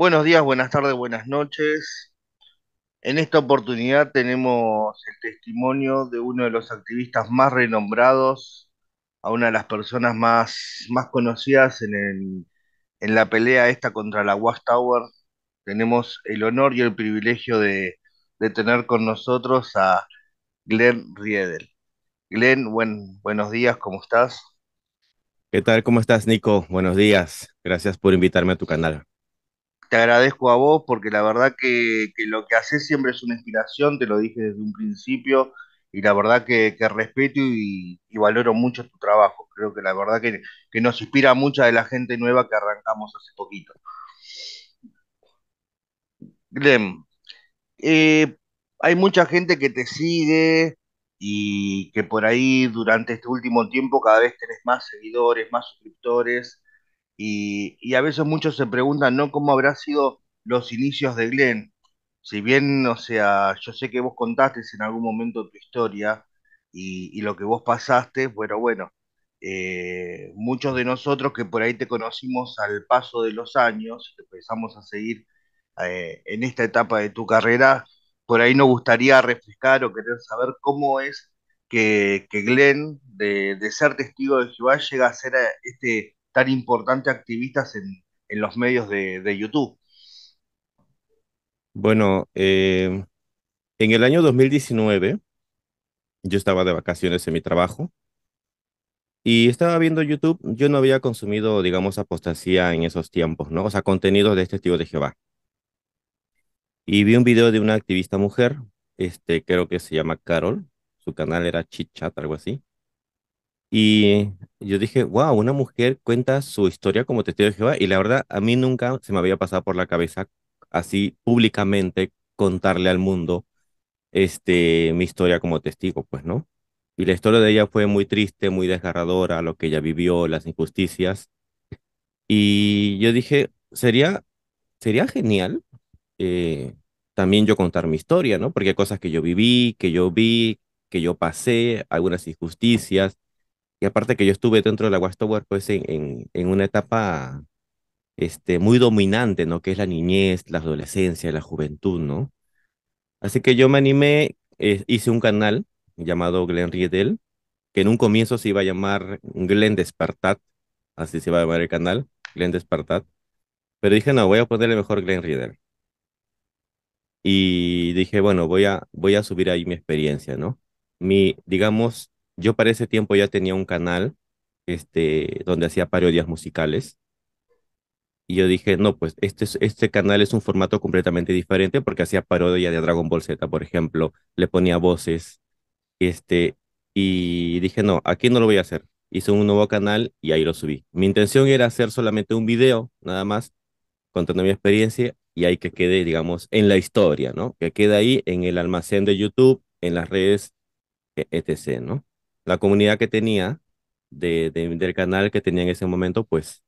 Buenos días, buenas tardes, buenas noches. En esta oportunidad tenemos el testimonio de uno de los activistas más renombrados, a una de las personas más, más conocidas en, la pelea esta contra la tower Tenemos el honor y el privilegio de, de tener con nosotros a Glenn Riedel. Glenn, buen, buenos días, ¿cómo estás? ¿Qué tal? ¿Cómo estás, Nico? Buenos días. Gracias por invitarme a tu canal te agradezco a vos porque la verdad que, lo que haces siempre es una inspiración, te lo dije desde un principio y la verdad que, respeto y, valoro mucho tu trabajo. Creo que la verdad que, nos inspira mucha de la gente nueva que arrancamos hace poquito. Glenn, eh, hay mucha gente que te sigue y que por ahí durante este último tiempo cada vez tenés más seguidores, más suscriptores y, a veces muchos se preguntan, ¿no? ¿Cómo habrá sido los inicios de Glenn? Si bien, o sea, yo sé que vos contaste en algún momento tu historia y, lo que vos pasaste, bueno, bueno, eh, muchos de nosotros que por ahí te conocimos al paso de los años, empezamos a seguir eh, en esta etapa de tu carrera, por ahí nos gustaría refrescar o querer saber cómo es que, Glenn, de, de ser testigo de Jehová, llega a ser eh, este tan importante activistas en, los medios de, YouTube? Bueno, eh, en el año 2019 yo estaba de vacaciones en mi trabajo y estaba viendo YouTube. Yo no había consumido, digamos, apostasía en esos tiempos, ¿no? O sea, contenidos de este tipo de Jehová. Y vi un video de una activista mujer, este, creo que se llama Carol, su canal era Chichat, algo así. Y yo dije, wow, una mujer cuenta su historia como testigo de Jehová. Y la verdad, a mí nunca se me había pasado por la cabeza así públicamente contarle al mundo este, mi historia como testigo, pues, ¿no? Y la historia de ella fue muy triste, muy desgarradora, lo que ella vivió, las injusticias. Y yo dije, sería, sería genial eh, también yo contar mi historia, ¿no? Porque hay cosas que yo viví, que yo vi, que yo pasé, algunas injusticias, y aparte que yo estuve dentro de la Watchtower, pues en, en, una etapa este, muy dominante, ¿no? Que es la niñez, la adolescencia, la juventud, ¿no? Así que yo me animé, eh, hice un canal llamado Glen Riedel, que en un comienzo se iba a llamar Glen Despartat, así se iba a llamar el canal, Glen Despartat. Pero dije, no, voy a ponerle mejor Glen Riedel. Y dije, bueno, voy a, voy a subir ahí mi experiencia, ¿no? Mi, digamos, yo para ese tiempo ya tenía un canal este, donde hacía parodias musicales. Y yo dije, no, pues este, este canal es un formato completamente diferente porque hacía parodia de Dragon Ball Z, por ejemplo, le ponía voces. Este, y dije, no, aquí no lo voy a hacer. Hice un nuevo canal y ahí lo subí. Mi intención era hacer solamente un video, nada más, contando mi experiencia y ahí que quede, digamos, en la historia, ¿no? Que quede ahí en el almacén de YouTube, en las redes, e, etc., ¿no? la comunidad que tenía de, del canal que tenía en ese momento, pues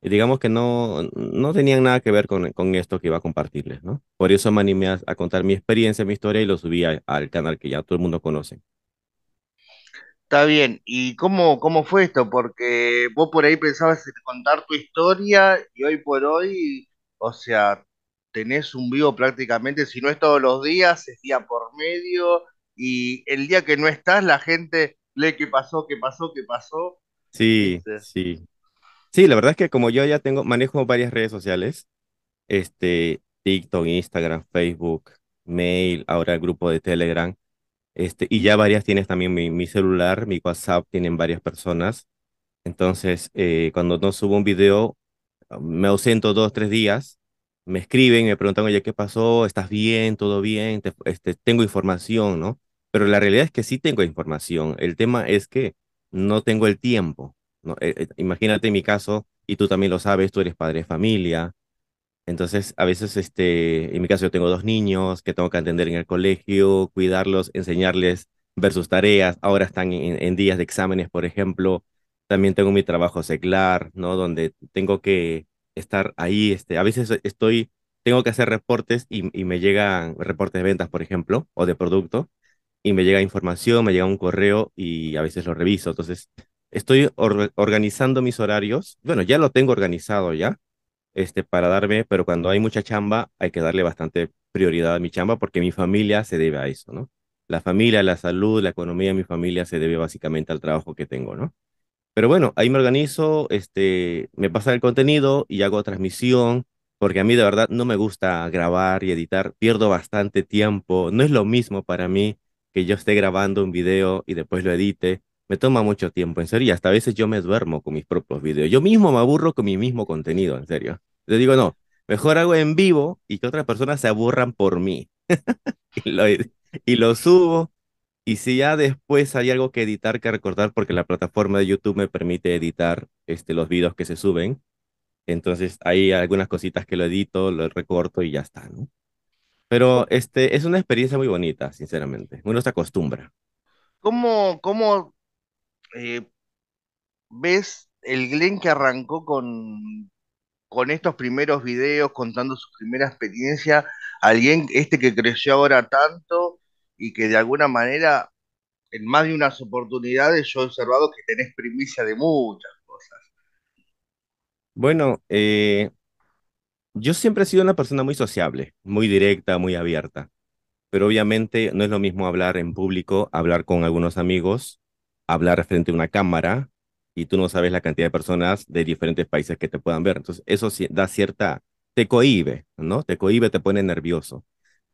digamos que no, no tenían nada que ver con, esto que iba a compartirles, ¿no? Por eso me animé a, contar mi experiencia, mi historia y lo subí al canal que ya todo el mundo conoce. Está bien, ¿y cómo, cómo fue esto? Porque vos por ahí pensabas contar tu historia y hoy por hoy, o sea, tenés un vivo prácticamente, si no es todos los días, es día por medio, y el día que no estás, la gente le qué pasó, qué pasó, qué pasó. Sí, este. sí. Sí, la verdad es que como yo ya tengo, manejo varias redes sociales, este, TikTok, Instagram, Facebook, mail, ahora el grupo de Telegram, este, y ya varias tienes también mi, celular, mi WhatsApp, tienen varias personas. Entonces, eh, cuando no subo un video, me ausento dos, tres días, me escriben, me preguntan, oye, ¿qué pasó? ¿Estás bien? ¿Todo bien? Este, tengo información, ¿no? Pero la realidad es que sí tengo información. El tema es que no tengo el tiempo. ¿no? Eh, eh, imagínate mi caso, y tú también lo sabes, tú eres padre de familia. Entonces, a veces, este, en mi caso, yo tengo dos niños que tengo que atender en el colegio, cuidarlos, enseñarles ver sus tareas. Ahora están en, días de exámenes, por ejemplo. También tengo mi trabajo secular, ¿no? Donde tengo que estar ahí. Este, a veces estoy, tengo que hacer reportes y, y me llegan reportes de ventas, por ejemplo, o de producto y me llega información, me llega un correo y a veces lo reviso. Entonces, estoy organizando mis horarios. Bueno, ya lo tengo organizado ya, este, para darme, pero cuando hay mucha chamba, hay que darle bastante prioridad a mi chamba porque mi familia se debe a eso, ¿no? La familia, la salud, la economía de mi familia se debe básicamente al trabajo que tengo, ¿no? Pero bueno, ahí me organizo, este, me pasa el contenido y hago transmisión, porque a mí de verdad no me gusta grabar y editar, pierdo bastante tiempo, no es lo mismo para mí que yo esté grabando un video y después lo edite, me toma mucho tiempo, en serio, hasta veces yo me duermo con mis propios videos. Yo mismo me aburro con mi mismo contenido, en serio. Yo digo, no, mejor hago en vivo y que otras personas se aburran por mí. y, lo, subo. Y si ya después hay algo que editar, que recordar, porque la plataforma de YouTube me permite editar este, los videos que se suben, entonces hay algunas cositas que lo edito, lo recorto y ya está, ¿no? Pero este, es una experiencia muy bonita, sinceramente. Uno se acostumbra. ¿Cómo, cómo eh, ves el Glenn que arrancó con, con estos primeros videos, contando su primera experiencia, alguien este que creció ahora tanto y que de alguna manera en más de unas oportunidades yo he observado que tenés primicia de muchas cosas. Bueno, eh, yo siempre he sido una persona muy sociable, muy directa, muy abierta, pero obviamente no es lo mismo hablar en público, hablar con algunos amigos, hablar frente a una cámara y tú no sabes la cantidad de personas de diferentes países que te puedan ver. Entonces, eso da cierta, te cohíbe, ¿no? Te cohíbe, te pone nervioso.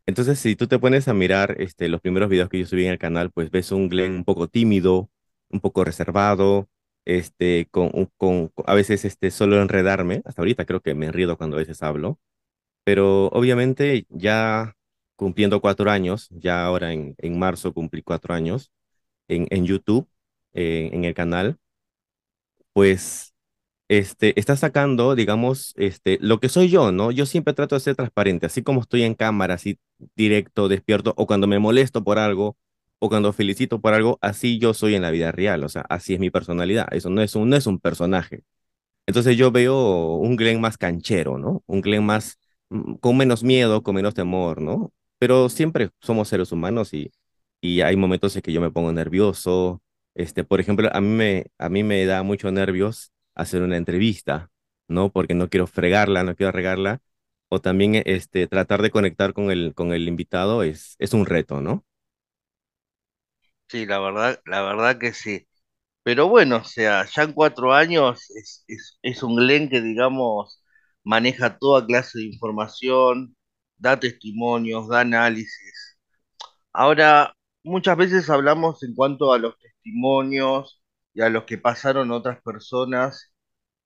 Entonces, si tú te pones a mirar este, los primeros videos que yo subí en el canal, pues ves un Glenn un poco tímido, un poco reservado, este, con, a veces este, solo enredarme, hasta ahorita creo que me enredo cuando a veces hablo, pero obviamente ya cumpliendo cuatro años, ya ahora en, marzo cumplí cuatro años en, en YouTube, eh, en el canal, pues este, está sacando, digamos, este, lo que soy yo, ¿no? Yo siempre trato de ser transparente, así como estoy en cámara, así directo, despierto, o cuando me molesto por algo, o cuando felicito por algo, así yo soy en la vida real, o sea, así es mi personalidad, eso no es un, no es un personaje. Entonces yo veo un Glenn más canchero, ¿no? Un Glenn más, mm, con menos miedo, con menos temor, ¿no? Pero siempre somos seres humanos y, y hay momentos en que yo me pongo nervioso. Este, por ejemplo, a mí me, a mí me da mucho nervios hacer una entrevista, ¿no? Porque no quiero fregarla, no quiero regarla. O también este, tratar de conectar con el, con el invitado es, es un reto, ¿no? Sí, la verdad, la verdad que sí. Pero bueno, o sea, ya en cuatro años es, un Glen que, digamos, maneja toda clase de información, da testimonios, da análisis. Ahora, muchas veces hablamos en cuanto a los testimonios y a los que pasaron otras personas,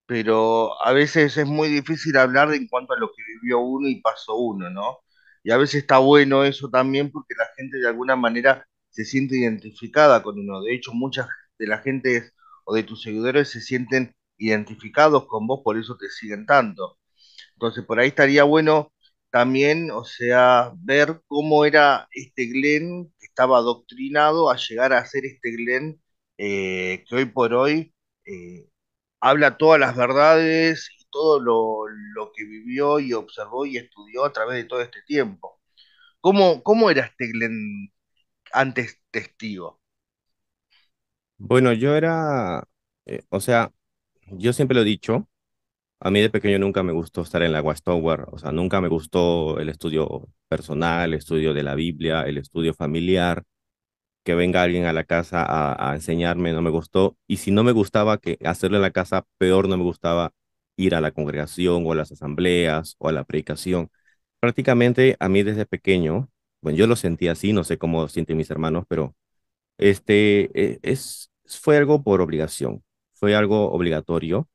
pero a veces es muy difícil hablar en cuanto a lo que vivió uno y pasó uno, ¿no? Y a veces está bueno eso también porque la gente de alguna manera se siente identificada con uno. De hecho, muchas de las gentes o de tus seguidores se sienten identificados con vos, por eso te siguen tanto. Entonces, por ahí estaría bueno también, o sea, ver cómo era este Glenn que estaba adoctrinado a llegar a ser este Glenn eh, que hoy por hoy eh, habla todas las verdades y todo lo, que vivió y observó y estudió a través de todo este tiempo. ¿Cómo, cómo era este Glenn antes testigo? Bueno, yo era, eh, o sea, yo siempre lo he dicho, a mí de pequeño nunca me gustó estar en la Tower, o sea, nunca me gustó el estudio personal, el estudio de la Biblia, el estudio familiar, que venga alguien a la casa a, enseñarme, no me gustó. Y si no me gustaba que hacerlo en la casa, peor no me gustaba ir a la congregación o a las asambleas o a la predicación. Prácticamente a mí desde pequeño bueno, yo lo sentí así, no sé cómo sienten mis hermanos, pero este, e, es, fue algo por obligación, fue algo obligatorio.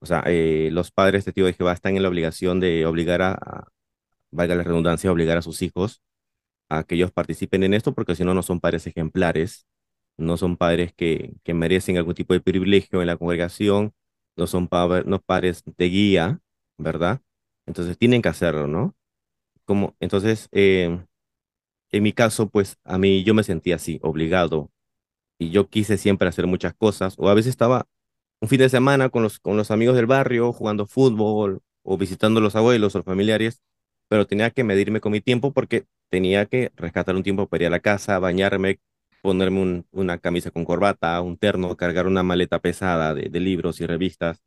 O sea, eh, los padres testigos de Jehová están en la obligación de obligar a, valga la redundancia, obligar a sus hijos a que ellos participen en esto, porque si no, no son padres ejemplares, no son padres que, que merecen algún tipo de privilegio en la congregación, no son padres no padres de guía, ¿verdad? Entonces tienen que hacerlo, ¿no? Como, entonces, eh, en mi caso, pues a mí yo me sentía así, obligado, y yo quise siempre hacer muchas cosas, o a veces estaba un fin de semana con los, con los amigos del barrio jugando fútbol o visitando a los abuelos o familiares, pero tenía que medirme con mi tiempo porque tenía que rescatar un tiempo para ir a la casa, bañarme, ponerme un, una camisa con corbata, un terno, cargar una maleta pesada de, libros y revistas.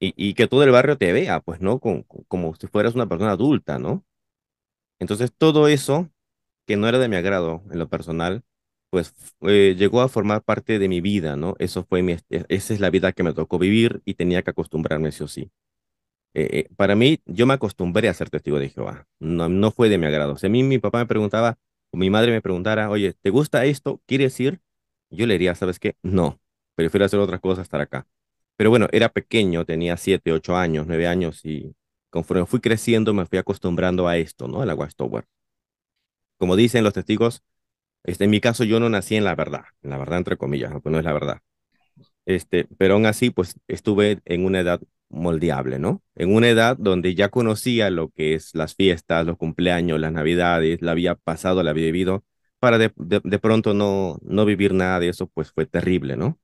Y, y, que todo el barrio te vea, pues, ¿no? como si fueras una persona adulta, ¿no? Entonces, todo eso que no era de mi agrado en lo personal, pues eh, llegó a formar parte de mi vida, ¿no? Eso fue mi, e, esa es la vida que me tocó vivir y tenía que acostumbrarme sí o sí. Eh, eh, para mí, yo me acostumbré a ser testigo de Jehová, no, no fue de mi agrado. si sea, a mí mi papá me preguntaba, o mi madre me preguntara, oye, ¿te gusta esto? ¿Quieres ir? Yo le diría, ¿sabes qué? No, prefiero hacer otras cosas, estar acá. Pero bueno, era pequeño, tenía siete, ocho años, nueve años, y conforme fui creciendo me fui acostumbrando a esto, ¿no? El agua Stower como dicen los testigos, este, en mi caso yo no nací en la verdad, en la verdad entre comillas, pues no es la verdad. Este, pero aún así, pues estuve en una edad moldeable, ¿no? En una edad donde ya conocía lo que es las fiestas, los cumpleaños, las navidades, la había pasado, la había vivido, para de, pronto no, no vivir nada de eso, pues fue terrible, ¿no?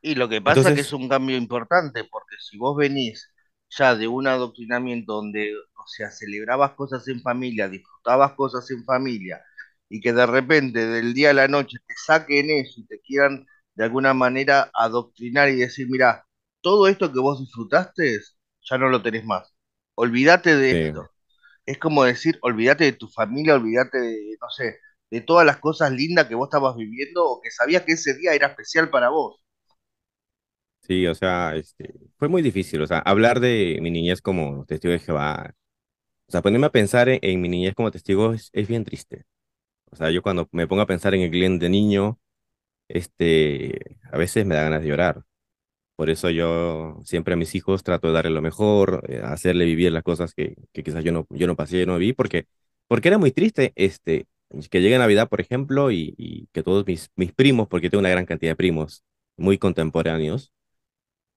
Y lo que pasa es que es un cambio importante, porque si vos venís ya de un adoctrinamiento donde, o sea, celebrabas cosas en familia, disfrutabas cosas en familia, y que de repente del día a la noche te saquen eso y te quieran de alguna manera adoctrinar y decir, mira, todo esto que vos disfrutaste ya no lo tenés más. Olvídate de esto. Es como decir, olvídate de tu familia, olvídate de, no sé, de todas las cosas lindas que vos estabas viviendo o que sabías que ese día era especial para vos. Sí, o sea, este, fue muy difícil, o sea, hablar de mi niñez como testigo de Jehová, o sea, ponerme a pensar e, en, mi niñez como testigo es, bien triste. O sea, yo cuando me pongo a pensar en el Glenn de niño, este, a veces me da ganas de llorar. Por eso yo siempre a mis hijos trato de darle lo mejor, eh, hacerle vivir las cosas que, que, quizás yo no, yo no pasé, no vi, porque, porque era muy triste, este, que llegue Navidad, por ejemplo, y, y que todos mis, mis primos, porque tengo una gran cantidad de primos muy contemporáneos,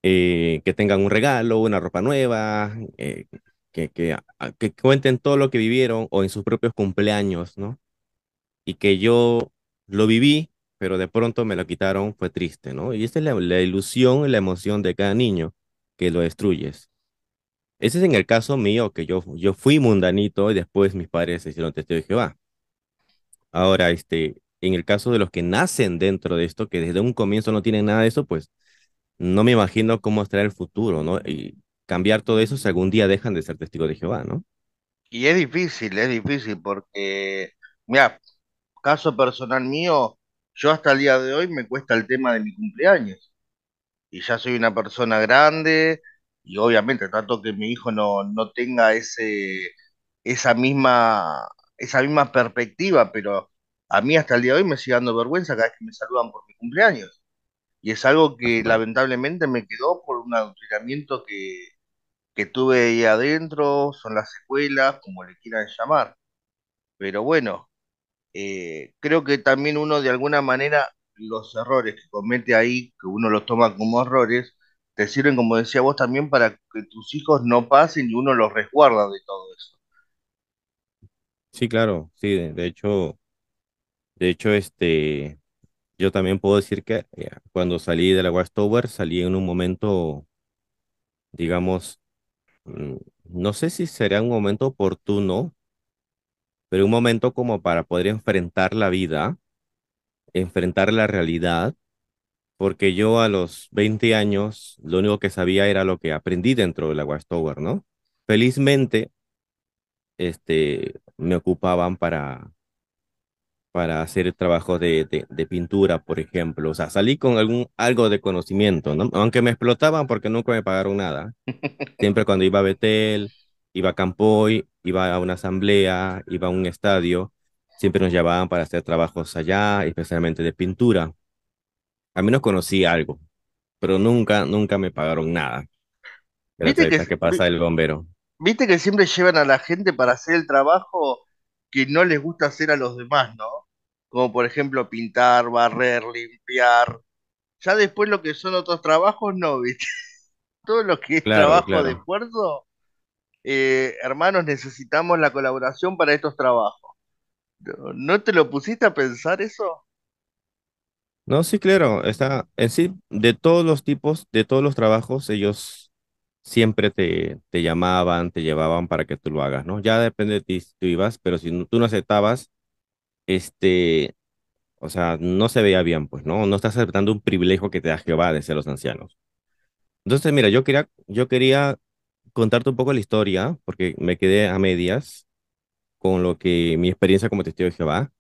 eh, que tengan un regalo, una ropa nueva, eh, que, ah, que, cuenten todo lo que vivieron o en sus propios cumpleaños, ¿no? Y que yo lo viví, pero de pronto me lo quitaron, fue triste, ¿no? Y esa es la, ilusión y la emoción de cada niño que lo destruyes. Ese es en el caso mío, que yo, yo fui mundanito y después mis padres se hicieron testigo de Jehová. Ahora, este, en el caso de los que nacen dentro de esto, que desde un comienzo no tienen nada de eso, pues no me imagino cómo estará el futuro, ¿no? Y cambiar todo eso si algún día dejan de ser testigos de Jehová, ¿no? Y es difícil, es difícil, porque, mira, caso personal mío, yo hasta el día de hoy me cuesta el tema de mi cumpleaños. Y ya soy una persona grande, y obviamente trato que mi hijo no, no tenga ese, esa, misma, esa misma perspectiva, pero a mí hasta el día de hoy me sigue dando vergüenza cada vez que me saludan por mi cumpleaños y es algo que lamentablemente me quedó por un adoctrinamiento que, que tuve ahí adentro, son las secuelas, como le quieran llamar. Pero bueno, eh, creo que también uno de alguna manera los errores que comete ahí, que uno los toma como errores, te sirven, como decía vos, también para que tus hijos no pasen y uno los resguarda de todo eso. Sí, claro, sí, de hecho, de hecho, este, yo también puedo decir que eh, cuando salí de la Tower salí en un momento, digamos, mm, no sé si será un momento oportuno, pero un momento como para poder enfrentar la vida, enfrentar la realidad, porque yo a los 20 años lo único que sabía era lo que aprendí dentro de la Tower, ¿no? Felizmente, este, me ocupaban para para hacer trabajos de, pintura, por ejemplo. O sea, salí con algún, algo de conocimiento, Aunque me explotaban porque nunca me pagaron nada. Siempre cuando iba a Betel, iba a Campoy, iba a una asamblea, iba a un estadio, siempre nos llevaban para hacer trabajos allá, especialmente de pintura. A mí conocí algo, pero nunca, nunca me pagaron nada. ¿Viste que, pasa el bombero. ¿Viste que siempre llevan a la gente para hacer el trabajo que no les gusta hacer a los demás, ¿no? Como por ejemplo pintar, barrer, limpiar. Ya después lo que son otros trabajos, no, ¿viste? Todo lo que es trabajo de esfuerzo, eh, hermanos, necesitamos la colaboración para estos trabajos. ¿No te lo pusiste a pensar eso? No, sí, claro, está en eh, sí, de todos los tipos, de todos los trabajos, ellos siempre te, te llamaban, te llevaban para que tú lo hagas, ¿no? Ya depende de ti si tú ibas, pero si tú no aceptabas, este, o sea, no se veía bien, pues, ¿no? No estás aceptando un privilegio que te da Jehová de ser los ancianos. Entonces, mira, yo quería, yo quería contarte un poco la historia, porque me quedé a medias con lo que mi experiencia como testigo de Jehová,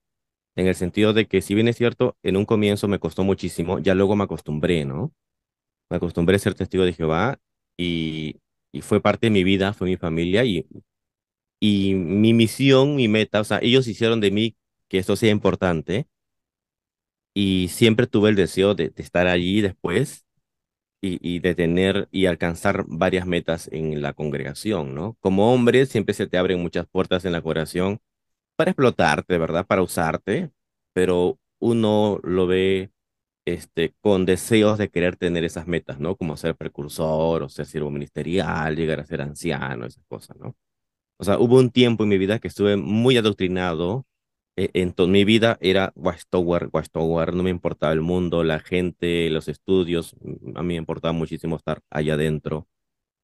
en el sentido de que si bien es cierto, en un comienzo me costó muchísimo, ya luego me acostumbré, ¿no? Me acostumbré a ser testigo de Jehová y, fue parte de mi vida, fue mi familia y, y mi misión, mi meta, o sea, ellos hicieron de mí que esto sea importante y siempre tuve el deseo de, estar allí después y, y, de tener y alcanzar varias metas en la congregación, ¿no? Como hombre siempre se te abren muchas puertas en la congregación para explotarte, ¿verdad? Para usarte, pero uno lo ve este, con deseos de querer tener esas metas, ¿no? Como ser precursor o ser un ministerial, llegar a ser anciano, esas cosas, ¿no? O sea, hubo un tiempo en mi vida que estuve muy adoctrinado. Entonces, en mi vida era watchtower, watchtower, no me importaba el mundo, la gente, los estudios, mm, a mí me importaba muchísimo estar allá adentro.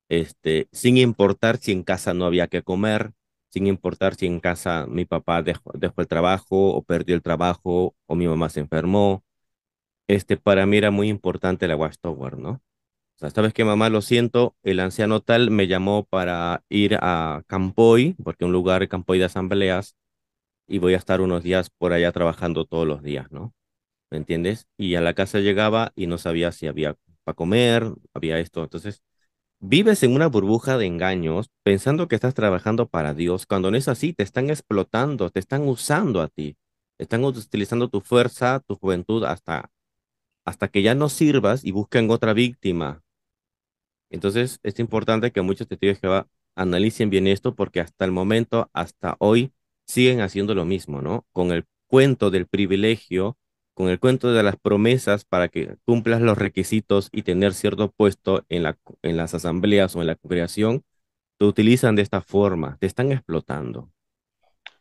Este, sin importar si en casa no había que comer, sin importar si en casa mi papá dejó, dejó el trabajo o perdió el trabajo o mi mamá se enfermó este, para mí era muy importante la Watchtower, ¿no? O sea, sabes que mamá, lo siento, el anciano tal me llamó para ir a Campoy, porque un lugar Campoy de asambleas, y voy a estar unos días por allá trabajando todos los días, ¿no? ¿Me entiendes? Y a la casa llegaba y no sabía si había para comer, había esto. Entonces, vives en una burbuja de engaños pensando que estás trabajando para Dios, cuando no es así, te están explotando, te están usando a ti, están utilizando tu fuerza, tu juventud hasta hasta que ya no sirvas y busquen otra víctima. Entonces, es importante que muchos testigos de Jehová analicen bien esto porque hasta el momento, hasta hoy, siguen haciendo lo mismo, ¿no? Con el cuento del privilegio, con el cuento de las promesas para que cumplas los requisitos y tener cierto puesto en, la, en las asambleas o en la creación te utilizan de esta forma, te están explotando.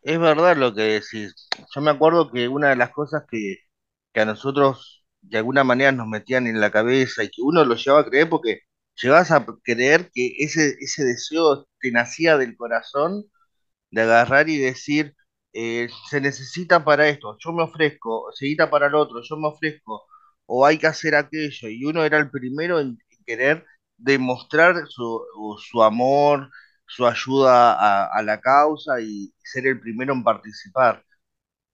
Es verdad lo que decís. Yo me acuerdo que una de las cosas que, que a nosotros de alguna manera nos metían en la cabeza y que uno lo llevaba a creer porque llegas a creer que ese, ese deseo te nacía del corazón de agarrar y decir, eh, se necesita para esto, yo me ofrezco, se necesita para el otro, yo me ofrezco, o hay que hacer aquello. Y uno era el primero en querer demostrar su, amor, su ayuda a, la causa y ser el primero en participar,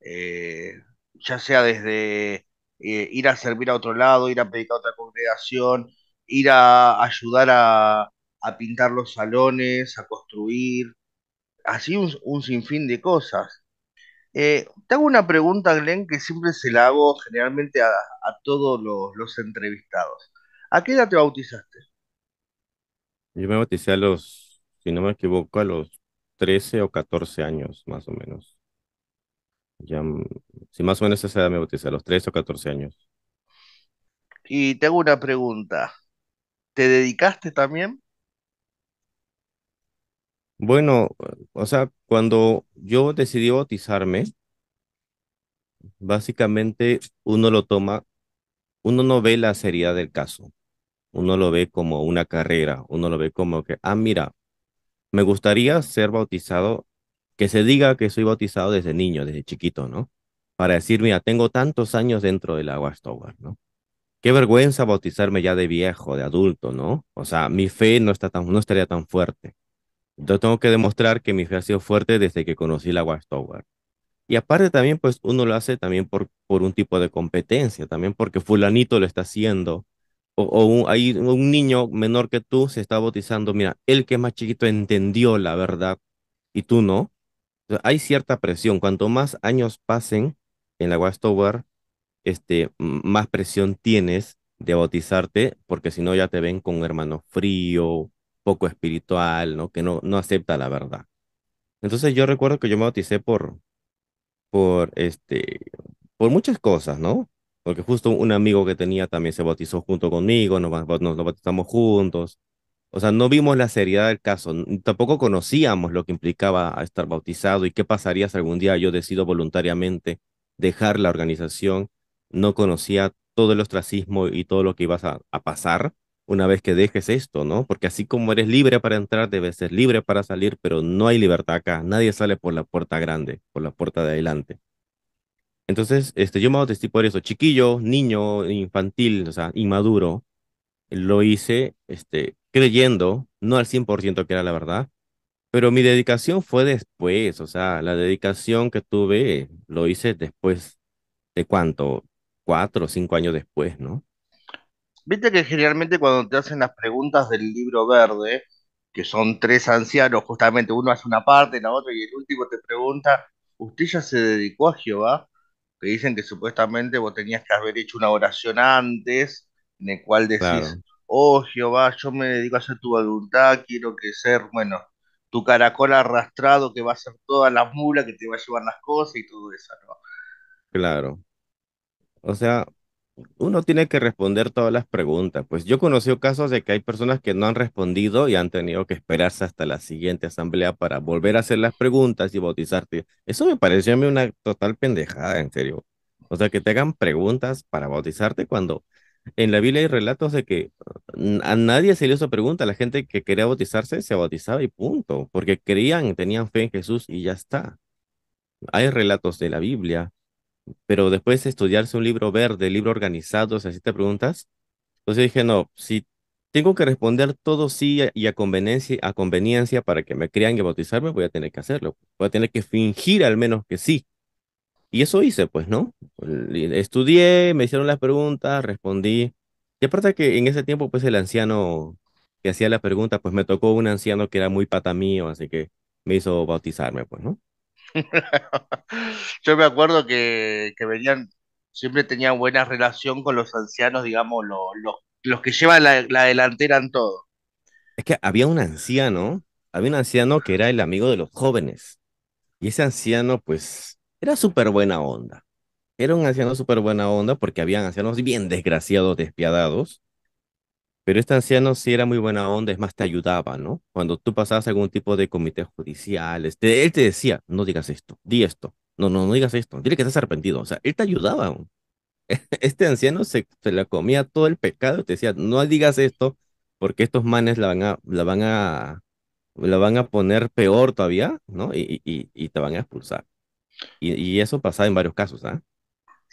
eh, ya sea desde eh, ir a servir a otro lado, ir a predicar a otra congregación, ir a ayudar a, pintar los salones, a construir, así un, sinfín de cosas. Eh, te hago una pregunta, Glenn, que siempre se la hago generalmente a, todos los, los, entrevistados. ¿A qué edad te bautizaste? Yo me bauticé a los, si no me equivoco, a los 13 o 14 años, más o menos. Ya, mm, si más o menos esa edad me bauticé, a los 3 o 14 años. Y tengo una pregunta. ¿Te dedicaste también? Bueno, o sea, cuando yo decidí bautizarme, básicamente uno lo toma, uno no ve la seriedad del caso, uno lo ve como una carrera, uno lo ve como que, ah, mira, me gustaría ser bautizado que se diga que soy bautizado desde niño, desde chiquito, ¿no? Para decir, mira, tengo tantos años dentro del agua stowar, ¿no? Qué vergüenza bautizarme ya de viejo, de adulto, ¿no? O sea, mi fe no, está tan, no estaría tan fuerte. Yo tengo que demostrar que mi fe ha sido fuerte desde que conocí la stowar. Y aparte también, pues uno lo hace también por, por un tipo de competencia, también porque fulanito lo está haciendo, o, hay un niño menor que tú se está bautizando, mira, el que es más chiquito entendió la verdad y tú no, hay cierta presión. Cuanto más años pasen en la Westover, este, más presión tienes de bautizarte, porque si no ya te ven con un hermano frío, poco espiritual, ¿no? Que no, no acepta la verdad. Entonces yo recuerdo que yo me bauticé por, por, este, por muchas cosas, ¿no? Porque justo un amigo que tenía también se bautizó junto conmigo, nos, nos, nos bautizamos juntos. O sea, no vimos la seriedad del caso, tampoco conocíamos lo que implicaba estar bautizado y qué pasaría si algún día yo decido voluntariamente dejar la organización. No conocía todo el ostracismo y todo lo que ibas a, pasar una vez que dejes esto, ¿no? Porque así como eres libre para entrar, debes ser libre para salir, pero no hay libertad acá. Nadie sale por la puerta grande, por la puerta de adelante. Entonces, este, yo me bauticé por eso, chiquillo, niño, infantil, o sea, inmaduro. Lo hice este, creyendo, no al 100% que era la verdad, pero mi dedicación fue después, o sea, la dedicación que tuve lo hice después de cuánto, cuatro o cinco años después, ¿no? Viste que generalmente cuando te hacen las preguntas del libro verde, que son tres ancianos, justamente uno hace una parte, la otra, y el último te pregunta, ¿usted ya se dedicó a Jehová? Te dicen que supuestamente vos tenías que haber hecho una oración antes, en el cual decís, oh Jehová, yo me dedico a ser tu voluntad, quiero que ser, bueno, tu caracol arrastrado que va a ser toda la mula que te va a llevar las cosas y todo eso, ¿no? Claro. O sea, uno tiene que responder todas las preguntas. Pues yo conocí casos de que hay personas que no han respondido y han tenido que esperarse hasta la siguiente asamblea para volver a hacer las preguntas y bautizarte. Eso me pareció a mí una total pendejada, en serio. O sea, que te hagan preguntas para bautizarte cuando en la Biblia hay relatos de que mm, a nadie se le hizo pregunta, la gente que quería bautizarse se bautizaba y punto, porque creían, tenían fe en Jesús y ya está. Hay relatos de la Biblia, pero después de estudiarse un libro verde, libro organizado, o sea, si te preguntas, entonces pues dije, no, si tengo que responder todo sí y a conveniencia, a conveniencia para que me crean que bautizarme, voy a tener que hacerlo, voy a tener que fingir al menos que sí. Y eso hice, pues, ¿no? Estudié, me hicieron las preguntas, respondí. Y aparte que en ese tiempo, pues, el anciano que hacía las preguntas, pues me tocó un anciano que era muy pata mío, así que me hizo bautizarme, pues, ¿no? Yo me acuerdo que, venían, siempre tenían buena relación con los ancianos, digamos, los, que llevan la, la, delantera en todo. Es que había un anciano, había un anciano que era el amigo de los jóvenes. Y ese anciano, pues, era súper buena onda. Era un anciano súper buena onda porque había ancianos bien desgraciados, despiadados. Pero este anciano sí era muy buena onda, es más, te ayudaba, ¿no? Cuando tú pasabas algún tipo de comité judicial, él te decía, no digas esto, di esto, no, no, no digas esto, dile que estás arrepentido. O sea, él te ayudaba. Este anciano se, la comía todo el pecado y te decía, no digas esto, porque estos manes la van a, la van a, la van a poner peor todavía, ¿no? Y, y, y te van a expulsar. Y, eso pasaba en varios casos, ¿ah?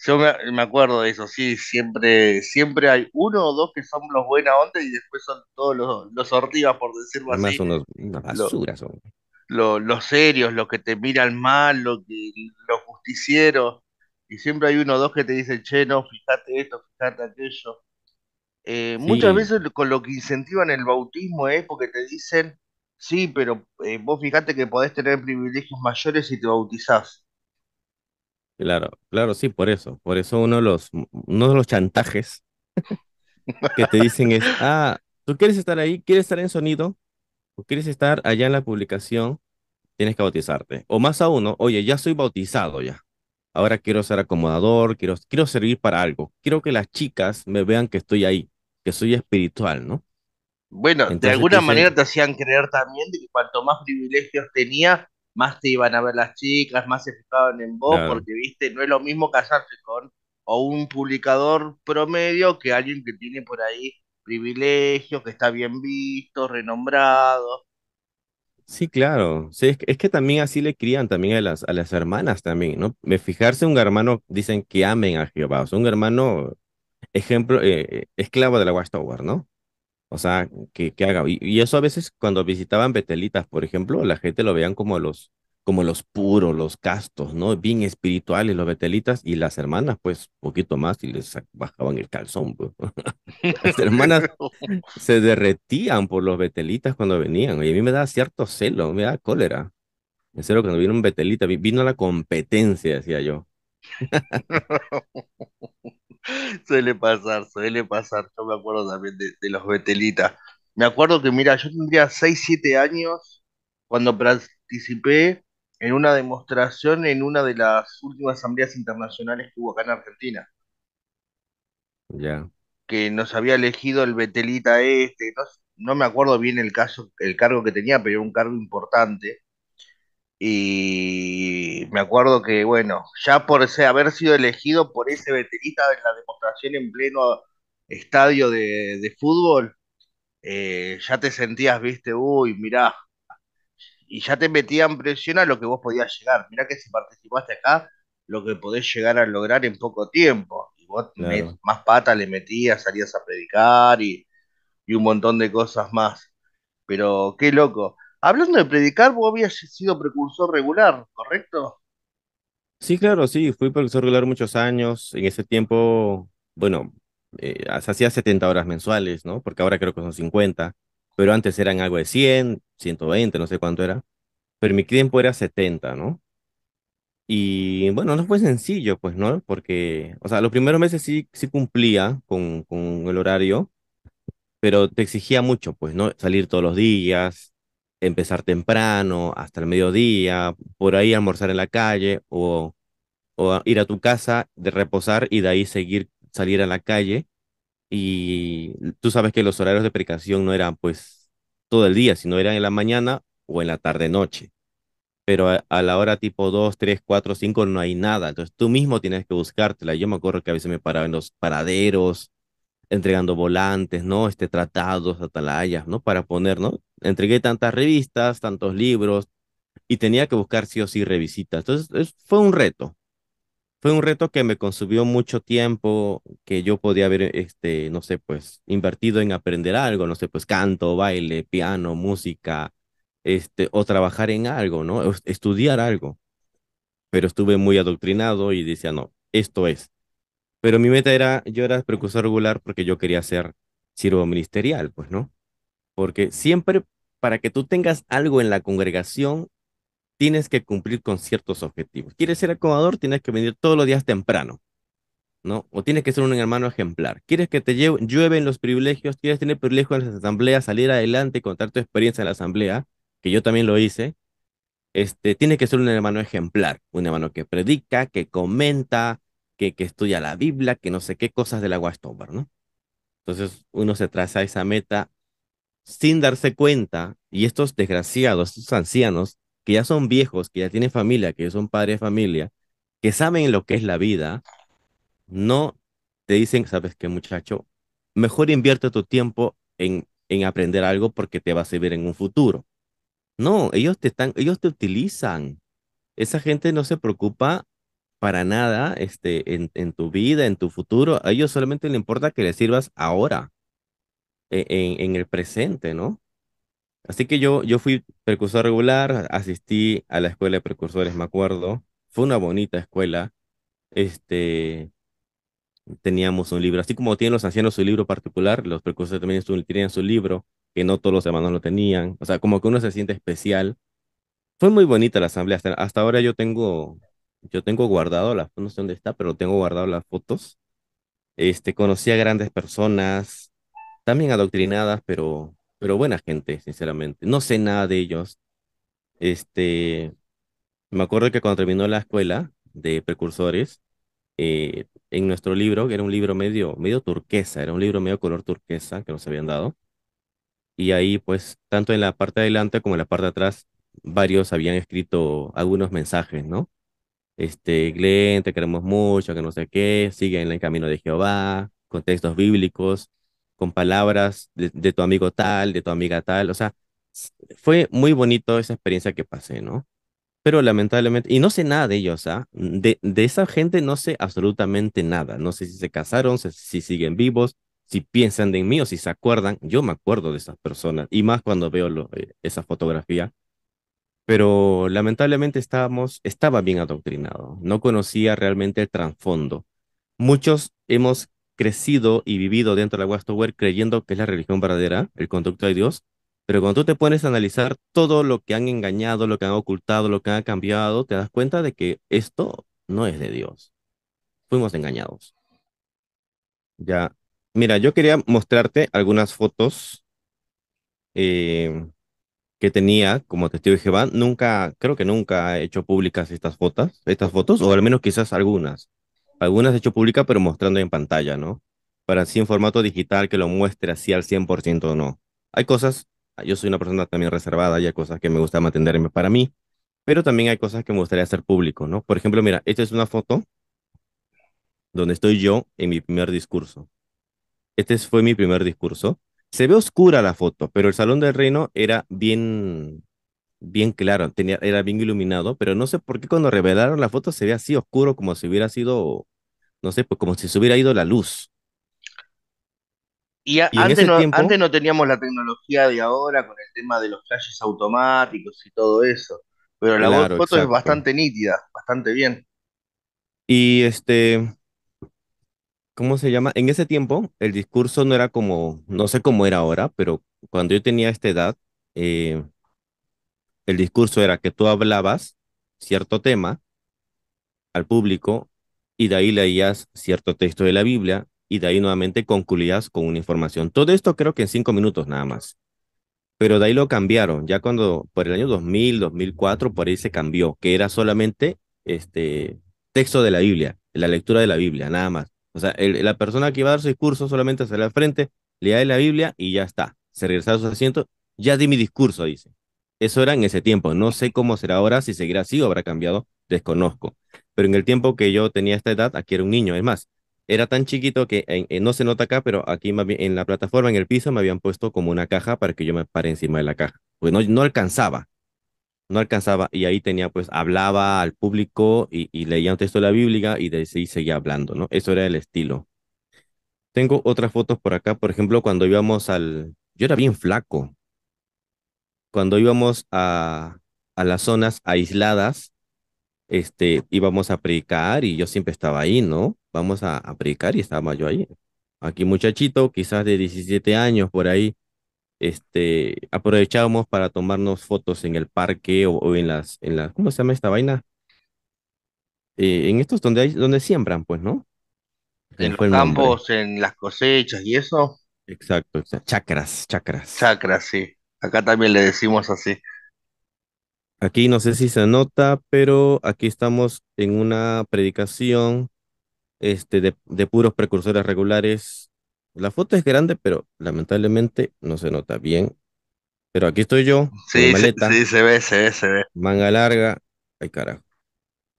Yo me, acuerdo de eso, sí, siempre, siempre hay uno o dos que son los buena onda y después son todos los, los por decirlo así. Son los, serios, los que te miran mal, los, que, justicieros. Y siempre hay uno o dos que te dicen, che, no, fíjate esto, fíjate aquello. Eh, muchas veces con lo que incentivan el bautismo es ¿eh? porque te dicen, sí, pero eh, vos fíjate que podés tener privilegios mayores si te bautizás. Claro, claro, sí, por eso. Por eso uno de los, uno de los chantajes que te dicen es, ah, tú quieres estar ahí, quieres estar en sonido, o quieres estar allá en la publicación, tienes que bautizarte. O más aún, uno oye, ya soy bautizado ya. Ahora quiero ser acomodador, quiero, quiero servir para algo. Quiero que las chicas me vean que estoy ahí, que soy espiritual, ¿no? Bueno, de alguna manera te hacían creer también de que cuanto más privilegios tenías, más te iban a ver las chicas, más se fijaban en vos, porque viste, no es lo mismo casarse con un publicador promedio que alguien que tiene por ahí privilegios, que está bien visto, renombrado. Sí, claro. es, que, también así le crían también a las, a las hermanas también, ¿no? me fijarse un hermano, dicen que amen a Jehová, un hermano, ejemplo, eh, esclavo de la Tower, ¿no? O sea, que, que haga. Y, eso a veces cuando visitaban Betelitas, por ejemplo, la gente lo veían como los, como los puros, los castos, ¿no? Bien espirituales los Betelitas y las hermanas, pues, poquito más y les bajaban el calzón. Pues, las hermanas se derretían por los Betelitas cuando venían. Y a mí me da cierto celo, me da cólera. En serio, cuando vino un Betelita, vino la competencia, decía yo. suele pasar, suele pasar. Yo me acuerdo también de, los Betelitas. Me acuerdo que, mira, yo tendría 6, 7 años cuando participé en una demostración en una de las últimas asambleas internacionales que hubo acá en Argentina. Ya. Que nos había elegido el Betelita este. No, me acuerdo bien el caso, el cargo que tenía, pero era un cargo importante. Y me acuerdo que, bueno, ya por ese, haber sido elegido por ese veterista de la demostración en pleno estadio de, fútbol, eh, ya te sentías, viste, uy, mirá, y ya te metían presión a lo que vos podías llegar. Mirá que si participaste acá, lo que podés llegar a lograr en poco tiempo. Y vos más pata le metías, salías a predicar y, y un montón de cosas más. Pero qué loco. Hablando de predicar, vos habías sido precursor regular, ¿correcto? Sí, claro, sí, fui precursor regular muchos años. En ese tiempo, bueno, eh, hacía 70 horas mensuales, ¿no? Porque ahora creo que son 50, pero antes eran algo de 100, 120, no sé cuánto era. Pero mi tiempo era 70, ¿no? Y bueno, no fue sencillo, pues, ¿no? Porque, o sea, los primeros meses sí, sí cumplía con, el horario, pero te exigía mucho, pues, ¿no? Salir todos los días, empezar temprano, hasta el mediodía, por ahí almorzar en la calle o, o ir a tu casa, de reposar y de ahí seguir, salir a la calle. Y tú sabes que los horarios de precación no eran pues todo el día, sino eran en la mañana o en la tarde-noche. Pero a, a, la hora tipo 2, 3, 4, 5 no hay nada. Entonces tú mismo tienes que buscártela. Yo me acuerdo que a veces me paraba en los paraderos, entregando volantes, ¿no? Este, tratados, atalayas, ¿no? Para poner, ¿no? Entregué tantas revistas, tantos libros, y tenía que buscar sí o sí revisitas. Entonces, fue un reto. Fue un reto que me consumió mucho tiempo, que yo podía haber, este, no sé, pues, invertido en aprender algo, no sé, pues, canto, baile, piano, música, este, o trabajar en algo, ¿no? estudiar algo. Pero estuve muy adoctrinado y decía, no, esto es. Pero mi meta era, yo era precursor regular porque yo quería ser sirvo ministerial, pues, ¿no? Porque siempre para que tú tengas algo en la congregación, tienes que cumplir con ciertos objetivos. ¿Quieres ser acomodador? Tienes que venir todos los días temprano, ¿no? O tienes que ser un hermano ejemplar. ¿Quieres que te llueven los privilegios? ¿Quieres tener privilegio en las asambleas, salir adelante, y contar tu experiencia en la asamblea? Que yo también lo hice. Este, tienes que ser un hermano ejemplar, un hermano que predica, que comenta, que, estudia la Biblia, que no sé qué cosas del agua Watchtower, ¿no? Entonces uno se traza esa meta sin darse cuenta, y estos desgraciados, estos ancianos, que ya son viejos, que ya tienen familia, que son padres de familia, que saben lo que es la vida, no te dicen, sabes qué muchacho, mejor invierte tu tiempo en, en aprender algo porque te va a servir en un futuro. No, ellos te están, ellos te utilizan. Esa gente no se preocupa para nada este, en, tu vida, en tu futuro. A ellos solamente le importa que le sirvas ahora, e, en, el presente, ¿no? Así que yo, yo fui precursor regular, asistí a la escuela de precursores, me acuerdo. Fue una bonita escuela. Este, teníamos un libro, así como tienen los ancianos su libro particular, los precursores también tenían su libro, que no todos los hermanos lo tenían. O sea, como que uno se siente especial. Fue muy bonita la asamblea. hasta ahora yo tengo yo tengo guardado las no sé dónde está, pero tengo guardado las fotos. Este, conocí a grandes personas, también adoctrinadas, pero, pero buena gente, sinceramente. No sé nada de ellos. Este, me acuerdo que cuando terminó la escuela de precursores, eh, en nuestro libro, que era un libro medio, medio turquesa, era un libro medio color turquesa que nos habían dado, y ahí pues tanto en la parte de adelante como en la parte de atrás varios habían escrito algunos mensajes, ¿no? este, Glenn, te queremos mucho, que no sé qué, siguen en el camino de Jehová, con textos bíblicos, con palabras de, tu amigo tal, de tu amiga tal, o sea, fue muy bonito esa experiencia que pasé, ¿no? Pero lamentablemente, y no sé nada de ellos, ¿ah? De, de esa gente no sé absolutamente nada, no sé si se casaron, si, siguen vivos, si piensan en mí o si se acuerdan, yo me acuerdo de esas personas, y más cuando veo eh, esa fotografía pero lamentablemente estábamos, estaba bien adoctrinado, no conocía realmente el trasfondo. Muchos hemos crecido y vivido dentro de la Westover creyendo que es la religión verdadera, el conducto de Dios, pero cuando tú te pones a analizar todo lo que han engañado, lo que han ocultado, lo que han cambiado, te das cuenta de que esto no es de Dios. Fuimos engañados. Ya. Mira, yo quería mostrarte algunas fotos eh, que tenía como testigo de Jehová, nunca, creo que nunca ha hecho públicas estas fotos, estas fotos, o al menos quizás algunas. Algunas he hecho públicas pero mostrando en pantalla, ¿no? Para así en formato digital que lo muestre así al 100% o no. Hay cosas, yo soy una persona también reservada y hay cosas que me gusta mantenerme para mí, pero también hay cosas que me gustaría hacer público, ¿no? Por ejemplo, mira, esta es una foto donde estoy yo en mi primer discurso. Este fue mi primer discurso se ve oscura la foto, pero el salón del reino era bien, bien claro, tenía, era bien iluminado, pero no sé por qué cuando revelaron la foto se ve así oscuro, como si hubiera sido, no sé, pues como si se hubiera ido la luz. Y, antes, no, teníamos la tecnología de ahora con el tema de los flashes automáticos y todo eso, pero la foto es bastante nítida, bastante bien. Y este, ¿cómo se llama? En ese tiempo el discurso no era como, no sé cómo era ahora, pero cuando yo tenía esta edad, eh, el discurso era que tú hablabas cierto tema al público y de ahí leías cierto texto de la Biblia y de ahí nuevamente concluías con una información. Todo esto creo que en cinco minutos nada más. Pero de ahí lo cambiaron, ya cuando por el año 2000, 2004, por ahí se cambió, que era solamente este texto de la Biblia, la lectura de la Biblia, nada más. O sea, la persona que iba a dar su discurso solamente sale al frente, le da la Biblia y ya está. Se regresa a sus asientos, ya di mi discurso, dice. Eso era en ese tiempo. No sé cómo será ahora, si seguirá así o habrá cambiado, desconozco. Pero en el tiempo que yo tenía esta edad, aquí era un niño, es más. Era tan chiquito que no se nota acá, pero aquí en la plataforma, en el piso, me habían puesto como una caja para que yo me pare encima de la caja. Pues no, no alcanzaba no alcanzaba y ahí tenía pues hablaba al público y, leía un texto de la Biblia y de ahí seguía hablando, ¿no? Eso era el estilo. Tengo otras fotos por acá, por ejemplo, cuando íbamos al, yo era bien flaco, cuando íbamos a, las zonas aisladas, este, íbamos a predicar y yo siempre estaba ahí, ¿no? Vamos a, a predicar y estaba yo ahí. Aquí muchachito, quizás de 17 años por ahí, este, aprovechábamos para tomarnos fotos en el parque o, en las, en ¿cómo se llama esta vaina? Eh, en estos donde hay, donde siembran, pues, ¿no? En los campos, en las cosechas y eso. Exacto, chacras, chacras. Chacras, sí. Acá también le decimos así. Aquí no sé si se nota, pero aquí estamos en una predicación este, de, de puros precursores regulares la foto es grande, pero lamentablemente no se nota bien. Pero aquí estoy yo. Sí, se ve, se ve, se ve. Manga larga. Ay, carajo.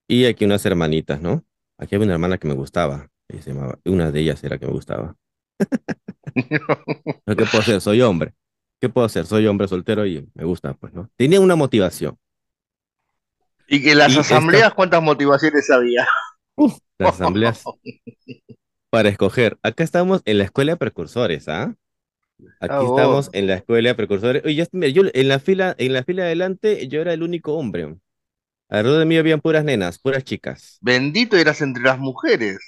Y aquí unas hermanitas, ¿no? Aquí había una hermana que me gustaba. una de ellas era que me gustaba. ¿Qué puedo hacer? Soy hombre. ¿Qué puedo hacer? Soy hombre soltero y me gusta, pues, ¿no? Tenía una motivación. ¿Y que las asambleas cuántas motivaciones había? las asambleas. para escoger. Acá estamos en la escuela de precursores, ¿ah? Aquí ah, estamos en la escuela de precursores. Oye, yo en la fila, en la fila de adelante, yo era el único hombre. Alrededor de mí habían puras nenas, puras chicas. Bendito eras entre las mujeres.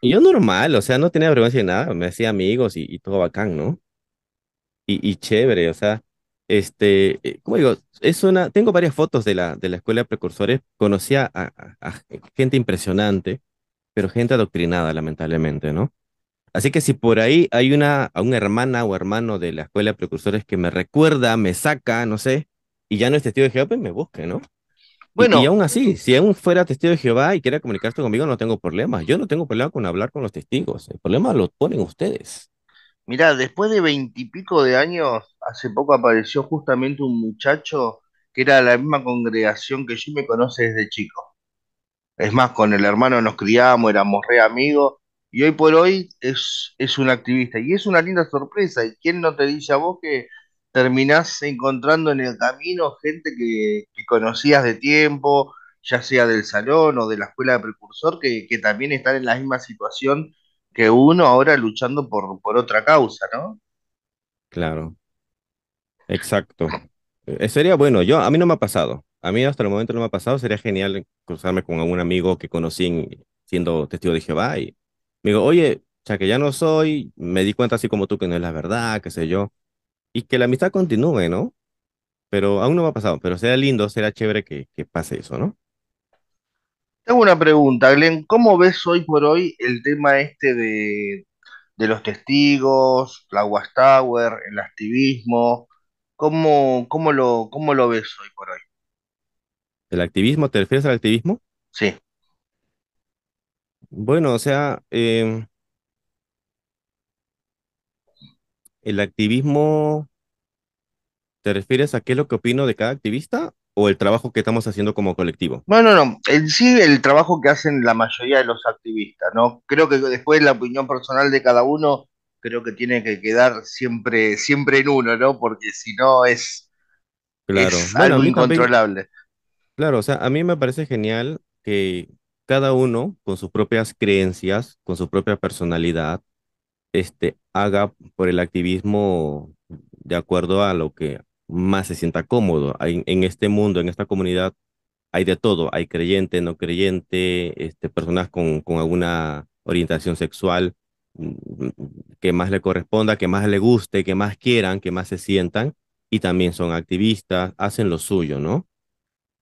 Y yo normal, o sea, no tenía vergüenza de nada, me hacía amigos y, todo bacán, ¿no? Y, chévere, o sea, este, eh, como digo, es una, tengo varias fotos de la, de la escuela de precursores, Conocía a gente impresionante, pero gente adoctrinada, lamentablemente, ¿no? Así que si por ahí hay una, a una hermana o hermano de la escuela de precursores que me recuerda, me saca, no sé, y ya no es testigo de Jehová, pues me busque, ¿no? Bueno. Y, aún así, si aún fuera testigo de Jehová y quiera comunicarse conmigo, no tengo problemas. Yo no tengo problema con hablar con los testigos. El problema lo ponen ustedes. Mira, después de veintipico de años, hace poco apareció justamente un muchacho que era de la misma congregación que yo me conoce desde chico. Es más, con el hermano nos criamos, éramos re amigos, y hoy por hoy es, es un activista. Y es una linda sorpresa. ¿Y quién no te dice a vos que terminás encontrando en el camino gente que, conocías de tiempo, ya sea del salón o de la escuela de precursor, que, también están en la misma situación que uno ahora luchando por, por otra causa, ¿no? Claro. Exacto. Eh, sería bueno, yo a mí no me ha pasado. A mí hasta el momento no me ha pasado, sería genial cruzarme con algún amigo que conocí siendo testigo de Jehová y digo, oye, ya que ya no soy, me di cuenta así como tú que no es la verdad, qué sé yo, y que la amistad continúe, ¿no? Pero aún no me ha pasado, pero será lindo, será chévere que, pase eso, ¿no? Tengo una pregunta, Glenn, ¿cómo ves hoy por hoy el tema este de, los testigos, la Watchtower, el activismo? ¿Cómo, cómo, lo, ¿Cómo lo ves hoy por hoy? ¿El activismo? ¿Te refieres al activismo? Sí. Bueno, o sea, em, ¿el activismo te refieres a qué es lo que opino de cada activista o el trabajo que estamos haciendo como colectivo? Bueno, no, en sí el trabajo que hacen la mayoría de los activistas, ¿no? Creo que después la opinión personal de cada uno creo que tiene que quedar siempre, siempre en uno, ¿no? Porque si no es, claro. algo incontrolable. Claro, o sea, a mí me parece genial que cada uno con sus propias creencias, con su propia personalidad, este, haga por el activismo de acuerdo a lo que más se sienta cómodo. en este mundo, en esta comunidad, hay de todo. Hay creyente, no creyente, este, personas con, con alguna orientación sexual mm, mm, que más le corresponda, que más le guste, que más quieran, que más se sientan. Y también son activistas, hacen lo suyo, ¿no?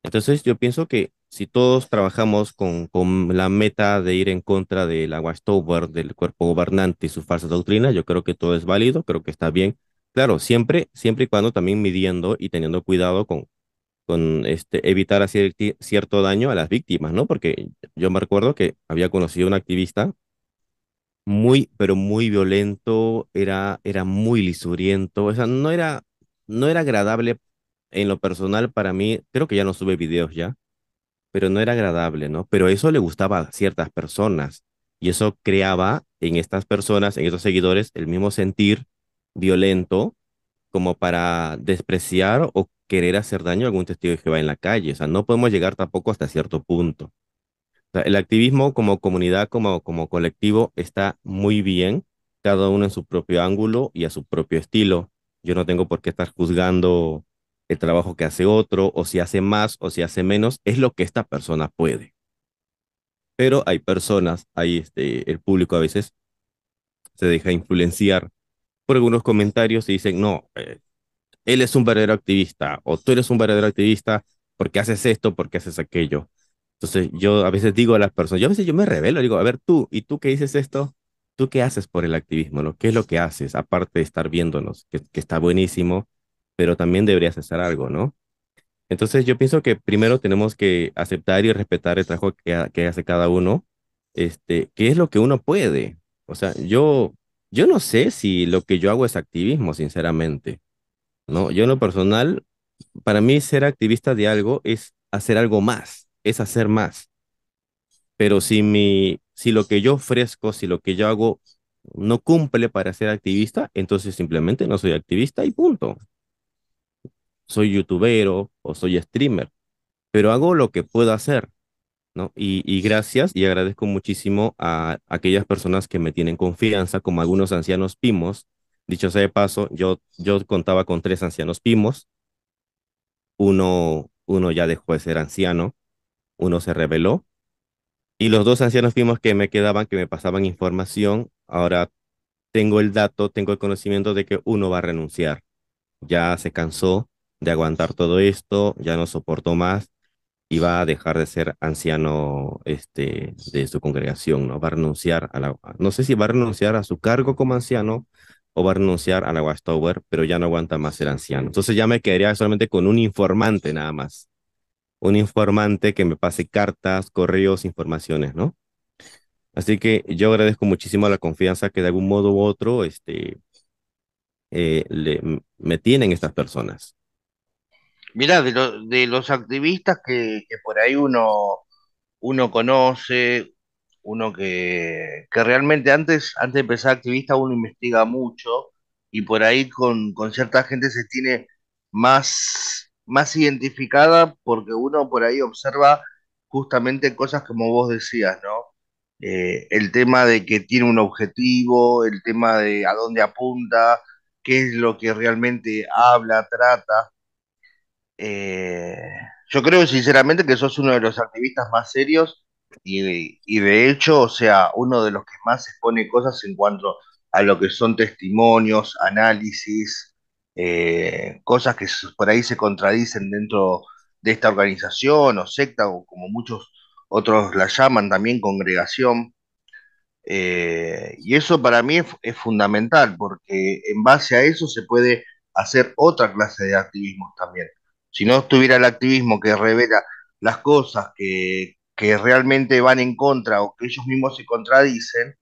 Entonces yo pienso que si todos trabajamos con, con la meta de ir en contra de la watchtower, del cuerpo gobernante y su falsa doctrina, yo creo que todo es válido, creo que está bien. Claro, siempre, siempre y cuando también midiendo y teniendo cuidado con, con este, evitar hacer cierto daño a las víctimas, ¿no? Porque yo me recuerdo que había conocido a un activista muy, pero muy violento, era, era muy lisuriento, o sea, no era, no era agradable en lo personal para mí, creo que ya no sube videos ya, pero no era agradable, ¿no? Pero eso le gustaba a ciertas personas y eso creaba en estas personas, en estos seguidores, el mismo sentir violento como para despreciar o querer hacer daño a algún testigo que va en la calle. O sea, no podemos llegar tampoco hasta cierto punto. el activismo como comunidad, como, como colectivo, está muy bien, cada uno en su propio ángulo y a su propio estilo. Yo no tengo por qué estar juzgando el trabajo que hace otro, o si hace más o si hace menos, es lo que esta persona puede. Pero hay personas, hay este, el público a veces se deja influenciar por algunos comentarios y dicen, no, eh, él es un verdadero activista o tú eres un verdadero activista porque haces esto, porque haces aquello. Entonces yo a veces digo a las personas, yo a veces yo me revelo, digo, a ver tú, ¿y tú qué dices esto? ¿Tú qué haces por el activismo? lo ¿Qué es lo que haces? Aparte de estar viéndonos, que, que está buenísimo, pero también deberías hacer algo, ¿no? Entonces yo pienso que primero tenemos que aceptar y respetar el trabajo que, hace cada uno, este, qué es lo que uno puede. O sea, yo, yo no sé si lo que yo hago es activismo, sinceramente. ¿no? Yo en lo personal, para mí ser activista de algo es hacer algo más, es hacer más. Pero si, mi, si lo que yo ofrezco, si lo que yo hago no cumple para ser activista, entonces simplemente no soy activista y punto soy youtubero o soy streamer, pero hago lo que puedo hacer, ¿no? Y, gracias y agradezco muchísimo a aquellas personas que me tienen confianza, como algunos ancianos pimos. Dicho sea de paso, yo, yo contaba con tres ancianos pimos. Uno, uno ya dejó de ser anciano, uno se rebeló. Y los dos ancianos pimos que me quedaban, que me pasaban información, ahora tengo el dato, tengo el conocimiento de que uno va a renunciar. Ya se cansó, de aguantar todo esto, ya no soportó más y va a dejar de ser anciano este, de su congregación, ¿no? Va a renunciar a la... No sé si va a renunciar a su cargo como anciano o va a renunciar a la Tower pero ya no aguanta más ser anciano. Entonces ya me quedaría solamente con un informante nada más. Un informante que me pase cartas, correos, informaciones, ¿no? Así que yo agradezco muchísimo la confianza que de algún modo u otro este, eh, le, me tienen estas personas. Mirá, de, los activistas que, por ahí uno, uno conoce, uno que, realmente antes, antes de empezar activista uno investiga mucho y por ahí con, cierta gente se tiene más, más identificada porque uno por ahí observa justamente cosas como vos decías, ¿no? Eh, el tema de que tiene un objetivo, el tema de a dónde apunta, qué es lo que realmente habla, trata. Eh, yo creo sinceramente que sos uno de los activistas más serios y, de hecho, o sea, uno de los que más expone cosas en cuanto a lo que son testimonios, análisis, eh, cosas que por ahí se contradicen dentro de esta organización o secta o como muchos otros la llaman también congregación. Eh, y eso para mí es, es, fundamental porque en base a eso se puede hacer otra clase de activismo también. Si no estuviera el activismo que revela las cosas que, realmente van en contra o que ellos mismos se contradicen,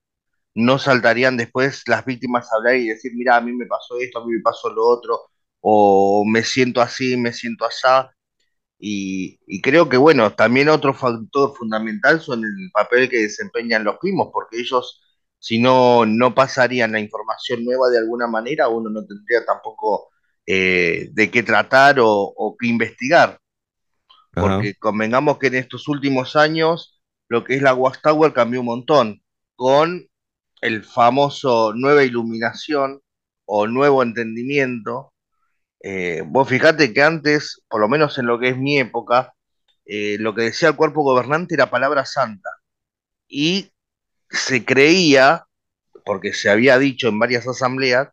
no saltarían después las víctimas a hablar y decir, mira, a mí me pasó esto, a mí me pasó lo otro, o me siento así, me siento allá. Y, creo que, bueno, también otro factor fundamental son el papel que desempeñan los primos, porque ellos, si no, no pasarían la información nueva de alguna manera, uno no tendría tampoco eh, de qué tratar o, qué investigar. Porque convengamos que en estos últimos años lo que es la Watchtower cambió un montón con el famoso nueva iluminación o nuevo entendimiento. Eh, vos fijate que antes, por lo menos en lo que es mi época, eh, lo que decía el cuerpo gobernante era palabra santa. Y se creía, porque se había dicho en varias asambleas,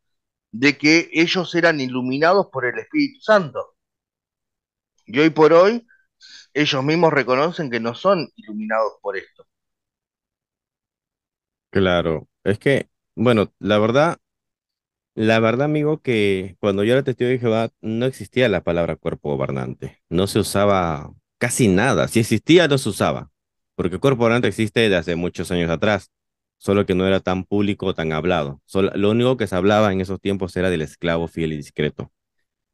de que ellos eran iluminados por el Espíritu Santo. Y hoy por hoy, ellos mismos reconocen que no son iluminados por esto. Claro, es que, bueno, la verdad, la verdad, amigo, que cuando yo era testigo de Jehová no existía la palabra cuerpo gobernante. No se usaba casi nada. Si existía, no se usaba. Porque cuerpo gobernante existe desde hace muchos años atrás solo que no era tan público, tan hablado. lo único que se hablaba en esos tiempos era del esclavo fiel y discreto,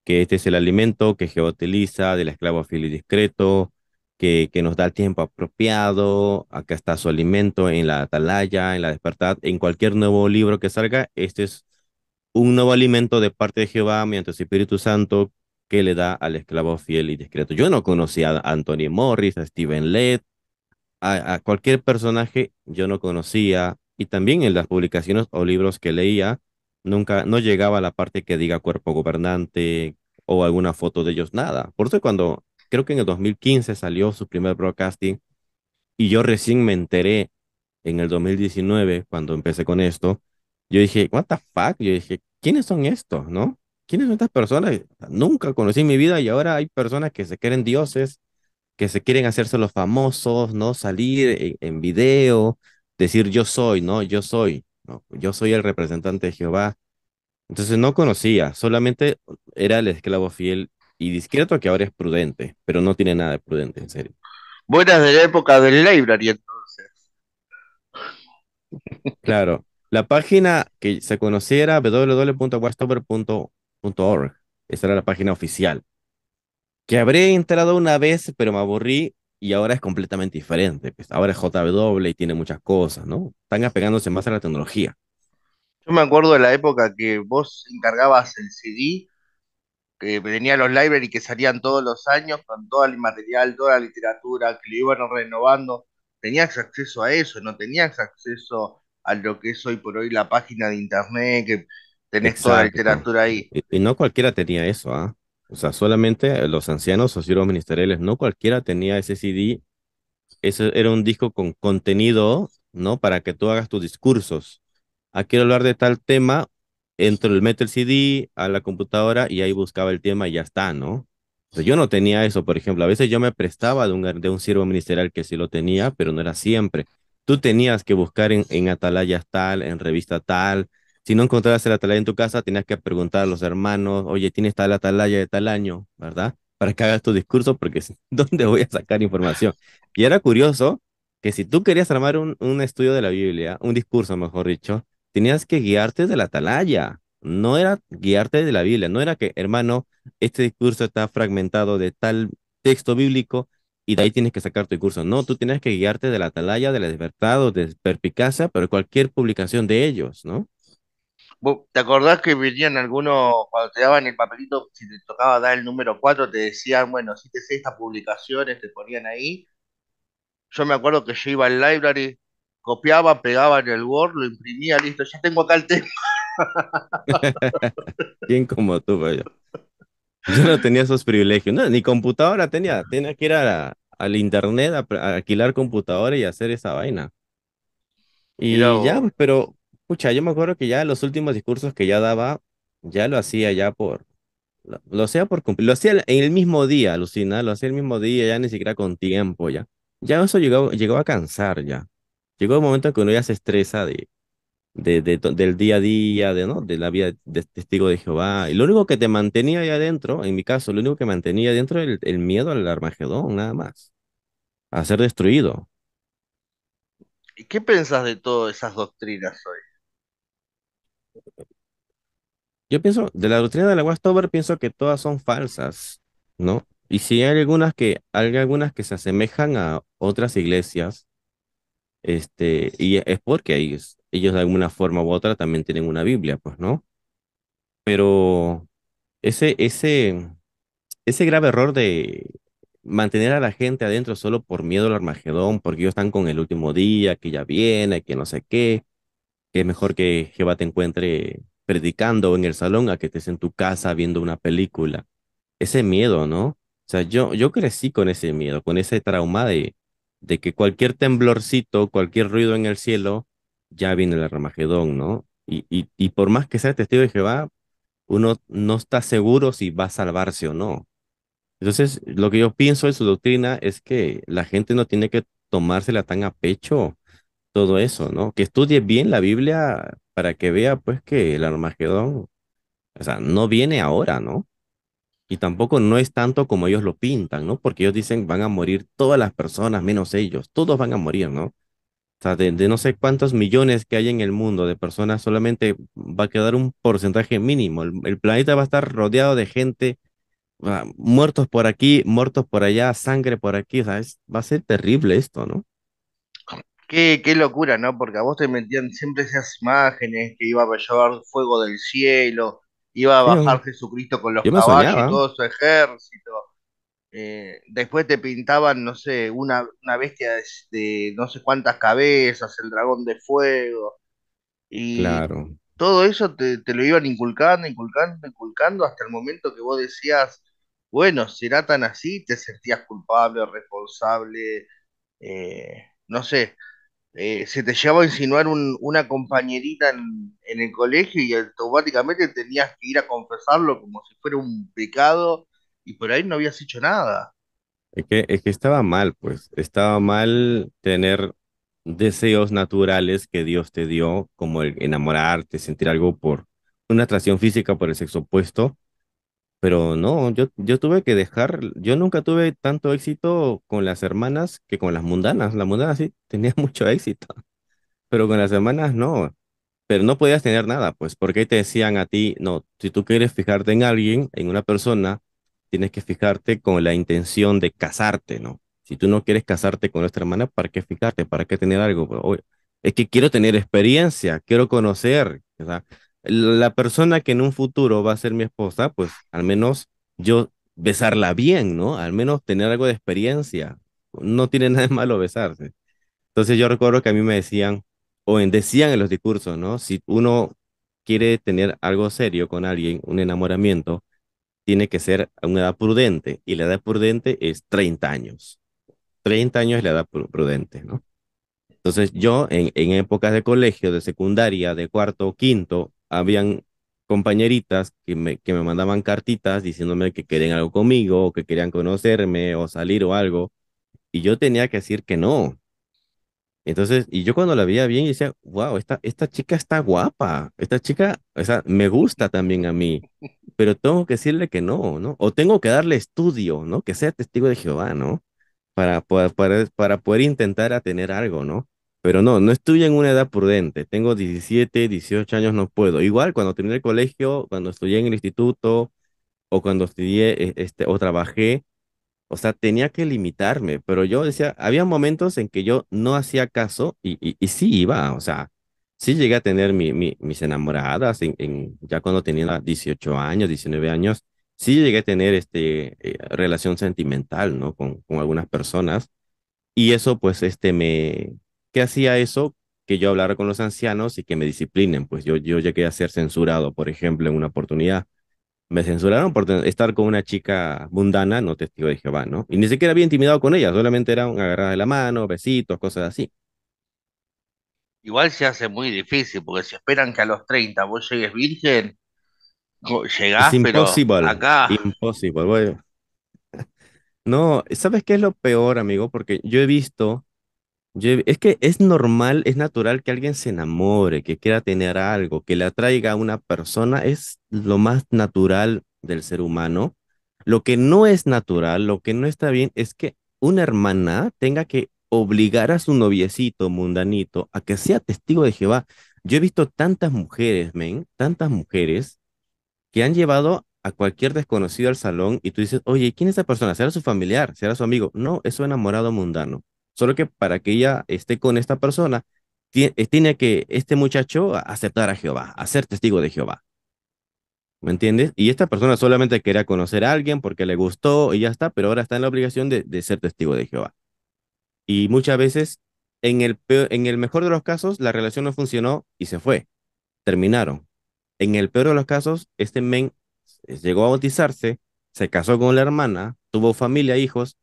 que este es el alimento que Jehová utiliza, del esclavo fiel y discreto, que, que nos da el tiempo apropiado, acá está su alimento en la atalaya, en la despertad, en cualquier nuevo libro que salga, este es un nuevo alimento de parte de Jehová mediante su Espíritu Santo que le da al esclavo fiel y discreto. Yo no conocía a Anthony Morris, a Steven Lett a, cualquier personaje yo no conocía y también en las publicaciones o libros que leía nunca no llegaba a la parte que diga cuerpo gobernante o alguna foto de ellos, nada. Por eso cuando creo que en el 2015 salió su primer broadcasting y yo recién me enteré en el 2019 cuando empecé con esto, yo dije, what the fuck? Yo dije, ¿quiénes son estos, no? ¿Quiénes son estas personas? Nunca conocí en mi vida y ahora hay personas que se creen dioses que se quieren hacerse los famosos, ¿no? Salir en, video, decir yo soy, ¿no? Yo soy, ¿no? Yo soy el representante de Jehová. Entonces no conocía, solamente era el esclavo fiel y discreto que ahora es prudente, pero no tiene nada de prudente, en serio. Buenas de la época del library, entonces. Claro, la página que se conociera www.westover.org, esa era la página oficial que habré entrado una vez, pero me aburrí y ahora es completamente diferente. Pues ahora es JW y tiene muchas cosas, ¿no? Están apegándose más a la tecnología. Yo me acuerdo de la época que vos encargabas el CD, que venía los libraries que salían todos los años con todo el material, toda la literatura, que lo iban renovando. Tenías acceso a eso, no tenías acceso a lo que es hoy por hoy la página de internet, que tenés toda la literatura ahí. Y, no cualquiera tenía eso, ¿ah? O sea, solamente los ancianos o siervos ministeriales, no cualquiera tenía ese CD. Ese era un disco con contenido, ¿no? Para que tú hagas tus discursos. Aquí ah, quiero hablar de tal tema, entro, meto el CD a la computadora y ahí buscaba el tema y ya está, ¿no? yo no tenía eso, por ejemplo. A veces yo me prestaba de un, de siervo ministerial que sí lo tenía, pero no era siempre. Tú tenías que buscar en, en Atalaya tal, en revista tal, si no encontrabas el atalaya en tu casa, tenías que preguntar a los hermanos, oye, ¿tienes tal atalaya de tal año? ¿Verdad? Para que hagas tu discurso, porque ¿dónde voy a sacar información? Y era curioso que si tú querías armar un, estudio de la Biblia, un discurso, mejor dicho, tenías que guiarte de la atalaya. No era guiarte de la Biblia, no era que, hermano, este discurso está fragmentado de tal texto bíblico y de ahí tienes que sacar tu discurso. No, tú tenías que guiarte de la atalaya, de la libertad o de Perpicacia, pero cualquier publicación de ellos, ¿no? ¿Te acordás que venían algunos, cuando te daban el papelito, si te tocaba dar el número 4, te decían, bueno, si te sé estas publicaciones, te ponían ahí? Yo me acuerdo que yo iba al library, copiaba, pegaba en el Word, lo imprimía, listo, ya tengo acá el tema. Bien como tú, vaya. yo no tenía esos privilegios, no, ni computadora tenía, tenía que ir a, al internet a, alquilar computadora y hacer esa vaina. Y ya, pero Pucha, yo me acuerdo que ya los últimos discursos que ya daba, ya lo hacía ya por, lo, por cumplir, lo hacía en el mismo día, Lucina, lo hacía el mismo día, ya ni siquiera con tiempo, ya. Ya eso llegó, llegó a cansar, ya. Llegó el momento en que uno ya se estresa de, de, del día a día, de, ¿no? de la vida de testigo de Jehová. Y lo único que te mantenía ahí adentro, en mi caso, lo único que mantenía adentro era el, miedo al Armagedón, nada más. A ser destruido. ¿Y qué piensas de todas esas doctrinas hoy? Yo pienso, de la doctrina de la Westover, pienso que todas son falsas, ¿no? Y si hay algunas que, hay algunas que se asemejan a otras iglesias, este, y es porque ellos, ellos de alguna forma u otra también tienen una Biblia, pues, ¿no? Pero ese, ese, ese grave error de mantener a la gente adentro solo por miedo al Armagedón, porque ellos están con el último día, que ya viene, que no sé qué, que es mejor que Jehová te encuentre predicando en el salón a que estés en tu casa viendo una película. Ese miedo, ¿no? O sea, yo, yo crecí con ese miedo, con ese trauma de, que cualquier temblorcito, cualquier ruido en el cielo, ya viene el Armagedón, ¿no? Y, por más que sea testigo de Jehová, uno no está seguro si va a salvarse o no. Entonces, lo que yo pienso de su doctrina es que la gente no tiene que tomársela tan a pecho todo eso, ¿no? Que estudie bien la Biblia para que vea, pues, que el Armagedón, o sea, no viene ahora, ¿no? Y tampoco no es tanto como ellos lo pintan, ¿no? Porque ellos dicen van a morir todas las personas menos ellos, todos van a morir, ¿no? O sea, de, no sé cuántos millones que hay en el mundo de personas, solamente va a quedar un porcentaje mínimo. El, planeta va a estar rodeado de gente, muertos por aquí, muertos por allá, sangre por aquí, o sea, va a ser terrible esto, ¿no? Qué, locura, ¿no? Porque a vos te metían siempre esas imágenes que iba a llevar fuego del cielo, iba a bajar Jesucristo con los caballos y todo su ejército. Eh, después te pintaban, no sé, una, bestia de, no sé cuántas cabezas, el dragón de fuego. Y todo eso te, lo iban inculcando, inculcando, inculcando, hasta el momento que vos decías, bueno, será tan así, te sentías culpable, responsable, eh, no sé. Eh, se te llevaba a insinuar una compañerita en, el colegio y automáticamente tenías que ir a confesarlo como si fuera un pecado y por ahí no habías hecho nada. Es que, es que estaba mal, pues, estaba mal tener deseos naturales que Dios te dio, como el enamorarte, sentir algo por una atracción física por el sexo opuesto, pero no, yo, yo tuve que dejar, yo nunca tuve tanto éxito con las hermanas que con las mundanas. Las mundanas sí tenía mucho éxito, pero con las hermanas no. Pero no podías tener nada, pues, porque te decían a ti, no, si tú quieres fijarte en alguien, en una persona, tienes que fijarte con la intención de casarte, ¿no? Si tú no quieres casarte con nuestra hermana, ¿para qué fijarte? ¿Para qué tener algo? es que quiero tener experiencia, quiero conocer, ¿verdad? la persona que en un futuro va a ser mi esposa, pues al menos yo besarla bien, ¿no? Al menos tener algo de experiencia. No tiene nada de malo besarse. Entonces yo recuerdo que a mí me decían, o decían en los discursos, ¿no? Si uno quiere tener algo serio con alguien, un enamoramiento, tiene que ser a una edad prudente. Y la edad prudente es 30 años. 30 años es la edad prudente, ¿no? Entonces yo en, épocas de colegio, de secundaria, de cuarto o quinto, habían compañeritas que me, que me mandaban cartitas diciéndome que querían algo conmigo, que querían conocerme, o salir o algo, y yo tenía que decir que no. Entonces, y yo cuando la veía bien, decía, wow, esta, esta chica está guapa, esta chica, o me gusta también a mí, pero tengo que decirle que no, ¿no? O tengo que darle estudio, ¿no? Que sea testigo de Jehová, ¿no? Para, para, para, poder intentar a tener algo, ¿no? Pero no, no estoy en una edad prudente. Tengo 17, 18 años, no puedo. Igual cuando terminé el colegio, cuando estudié en el instituto o cuando estudié e, este, o trabajé, o sea, tenía que limitarme. Pero yo decía, había momentos en que yo no hacía caso y, y, sí iba. O sea, sí llegué a tener mi, mis enamoradas en, ya cuando tenía 18 años, 19 años. Sí llegué a tener este, eh, relación sentimental, ¿no? Con, con algunas personas. Y eso, pues, este, me, que hacía eso, que yo hablara con los ancianos y que me disciplinen. Pues yo, yo llegué a ser censurado, por ejemplo, en una oportunidad. Me censuraron por estar con una chica mundana, no testigo de Jehová, ¿no? Y ni siquiera había intimidado con ella, solamente era un agarrada de la mano, besitos, cosas así. Igual se hace muy difícil, porque si esperan que a los 30 vos llegues virgen, llegás, pero acá... Imposible, No, ¿sabes qué es lo peor, amigo? Porque yo he visto es que es normal, es natural que alguien se enamore, que quiera tener algo, que le atraiga a una persona, es lo más natural del ser humano. Lo que no es natural, lo que no está bien, es que una hermana tenga que obligar a su noviecito mundanito a que sea testigo de Jehová. Yo he visto tantas mujeres, men, tantas mujeres que han llevado a cualquier desconocido al salón y tú dices, oye, ¿quién es esa persona? ¿Será su familiar? ¿Será su amigo? No, es su enamorado mundano. Solo que para que ella esté con esta persona, eh, tiene que este muchacho aceptar a Jehová, hacer testigo de Jehová. ¿Me entiendes? Y esta persona solamente quería conocer a alguien porque le gustó y ya está, pero ahora está en la obligación de, ser testigo de Jehová. Y muchas veces, en el, en el mejor de los casos, la relación no funcionó y se fue. Terminaron. En el peor de los casos, este men eh, llegó a bautizarse, se casó con la hermana, tuvo familia, hijos,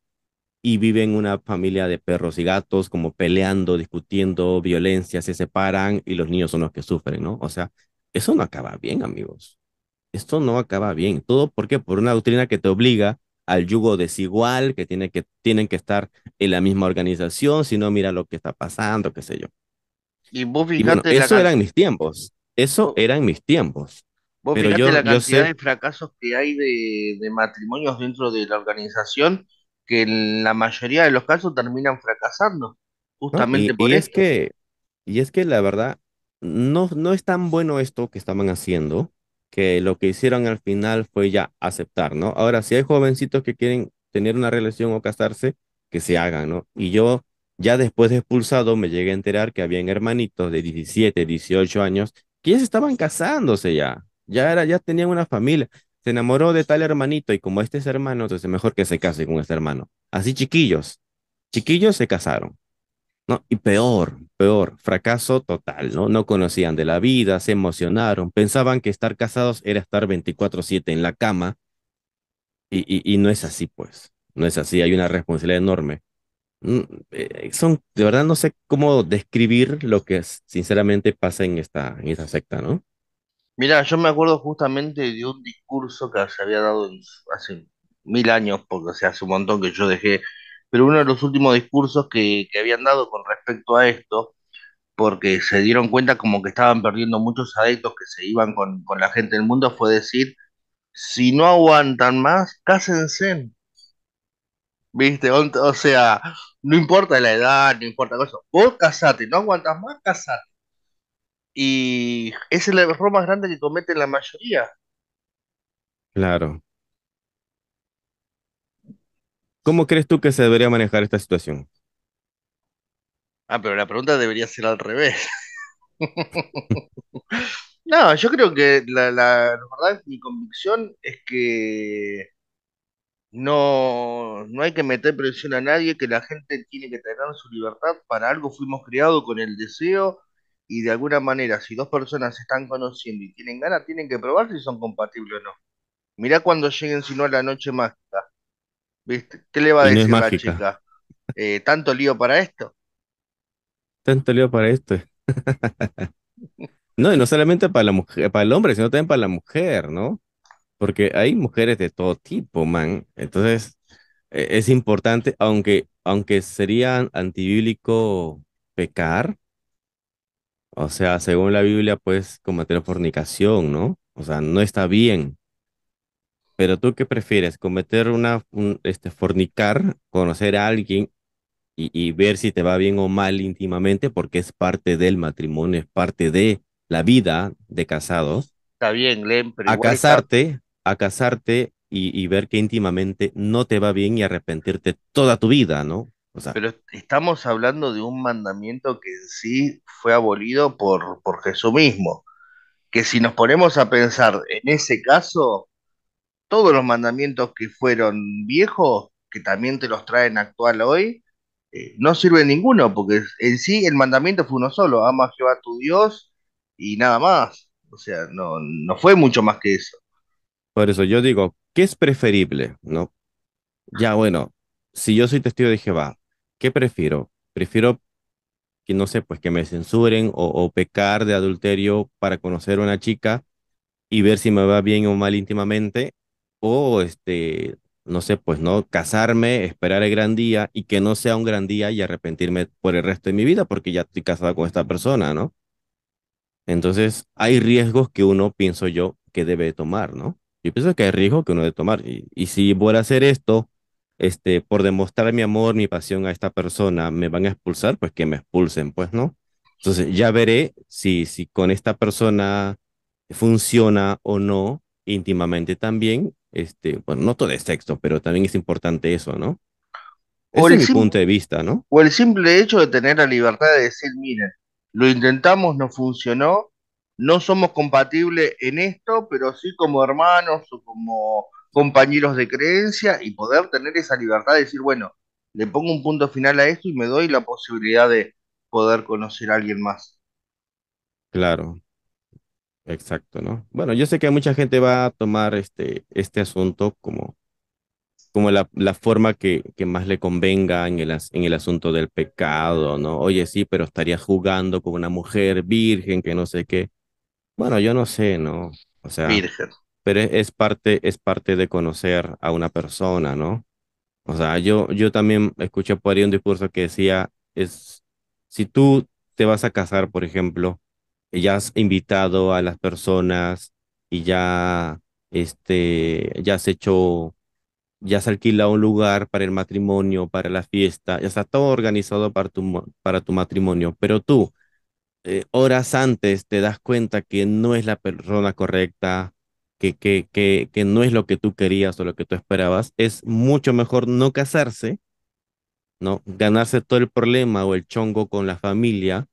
y viven una familia de perros y gatos, como peleando, discutiendo, violencia, se separan y los niños son los que sufren, ¿no? O sea, eso no acaba bien, amigos. Esto no acaba bien. ¿Todo por qué? Por una doctrina que te obliga al yugo desigual, que, tiene que tienen que estar en la misma organización, si no, mira lo que está pasando, qué sé yo. Y vos fijate. eso eran mis tiempos. Eso eran mis tiempos. Vos Pero yo, la cantidad de fracasos que hay de, de matrimonios dentro de la organización que la mayoría de los casos terminan fracasando. Justamente y, es que Y es que la verdad, no, no es tan bueno esto que estaban haciendo, que lo que hicieron al final fue ya aceptar, ¿no? Ahora, si hay jovencitos que quieren tener una relación o casarse, que se hagan, ¿no? Y yo ya después de expulsado me llegué a enterar que habían hermanitos de 17, 18 años que ya se estaban casándose ya, ya, era, ya tenían una familia se enamoró de tal hermanito y como este es hermano, entonces es mejor que se case con este hermano. Así chiquillos, chiquillos se casaron. ¿no? Y peor, peor, fracaso total, ¿no? No conocían de la vida, se emocionaron, pensaban que estar casados era estar 24/7 en la cama y, y, no es así, pues, no es así, hay una responsabilidad enorme. Mm, eh, son, de verdad no sé cómo describir lo que sinceramente pasa en esta, en esta secta, ¿no? Mira, yo me acuerdo justamente de un discurso que se había dado hace mil años, porque o hace un montón que yo dejé, pero uno de los últimos discursos que, habían dado con respecto a esto, porque se dieron cuenta como que estaban perdiendo muchos adeptos que se iban con, la gente del mundo, fue decir, si no aguantan más, cásense. ¿Viste? O, sea, no importa la edad, no importa eso, Vos casate, no aguantas más, casate. Y es el error más grande que cometen la mayoría. Claro. ¿Cómo crees tú que se debería manejar esta situación? Ah, pero la pregunta debería ser al revés. no, yo creo que la, la, verdad, mi convicción es que no, no hay que meter presión a nadie, que la gente tiene que tener su libertad. Para algo fuimos creados con el deseo y de alguna manera, si dos personas se están conociendo y tienen ganas, tienen que probar si son compatibles o no. Mirá cuando lleguen, si no, a la noche mágica. ¿Viste? ¿Qué le va a decir la chica? Eh, ¿Tanto lío para esto? Tanto lío para esto. no, y no solamente para la mujer, para el hombre, sino también para la mujer, ¿no? Porque hay mujeres de todo tipo, man. Entonces, e-, es importante, aunque, aunque sería antibíblico pecar, o sea, según la Biblia pues, cometer fornicación, ¿no? O sea, no está bien. Pero tú qué prefieres, cometer una, este, fornicar, conocer a alguien y, ver si te va bien o mal íntimamente, porque es parte del matrimonio, es parte de la vida de casados. Está bien, leen. pero a casarte, a casarte y, y ver que íntimamente no te va bien y arrepentirte toda tu vida, ¿no? Pero estamos hablando de un mandamiento que en sí fue abolido por, por Jesús mismo. Que si nos ponemos a pensar en ese caso, todos los mandamientos que fueron viejos, que también te los traen actual hoy, eh, no sirven ninguno, porque en sí el mandamiento fue uno solo, ama a Jehová tu Dios y nada más. O sea, no, no fue mucho más que eso. Por eso yo digo, ¿qué es preferible? ¿No? Ya bueno, si yo soy testigo de Jehová, ¿qué prefiero? Prefiero que no sé, pues que me censuren o, pecar de adulterio para conocer a una chica y ver si me va bien o mal íntimamente, o este, no sé, pues no, casarme, esperar el gran día y que no sea un gran día y arrepentirme por el resto de mi vida porque ya estoy casada con esta persona, ¿no? Entonces, hay riesgos que uno, pienso yo, que debe tomar, ¿no? Yo pienso que hay riesgos que uno debe tomar. Y, y si voy a hacer esto, este, por demostrar mi amor, mi pasión a esta persona, me van a expulsar, pues que me expulsen, pues, ¿no? Entonces ya veré si, si con esta persona funciona o no íntimamente también, este, bueno, no todo es sexo, pero también es importante eso, ¿no? es mi punto de vista, ¿no? O el simple hecho de tener la libertad de decir, miren, lo intentamos, no funcionó, no somos compatibles en esto, pero sí como hermanos o como compañeros de creencia y poder tener esa libertad de decir, bueno, le pongo un punto final a esto y me doy la posibilidad de poder conocer a alguien más. Claro, exacto, ¿no? Bueno, yo sé que mucha gente va a tomar este, este asunto como, como la, forma que, que, más le convenga en el, en el asunto del pecado, ¿no? Oye, sí, pero estaría jugando con una mujer virgen que no sé qué. Bueno, yo no sé, ¿no? O sea, virgen pero es, parte, es parte de conocer a una persona, ¿no? O sea, yo, yo también escuché por ahí un discurso que decía, es, si tú te vas a casar, por ejemplo, y ya has invitado a las personas y ya, este, ya has hecho, ya has alquilado un lugar para el matrimonio, para la fiesta, ya está todo organizado para tu, para tu matrimonio, pero tú, eh, horas antes te das cuenta que no es la persona correcta, que, que, que, no es lo que tú querías o lo que tú esperabas, es mucho mejor no casarse, ¿no? Ganarse todo el problema o el chongo con la familia,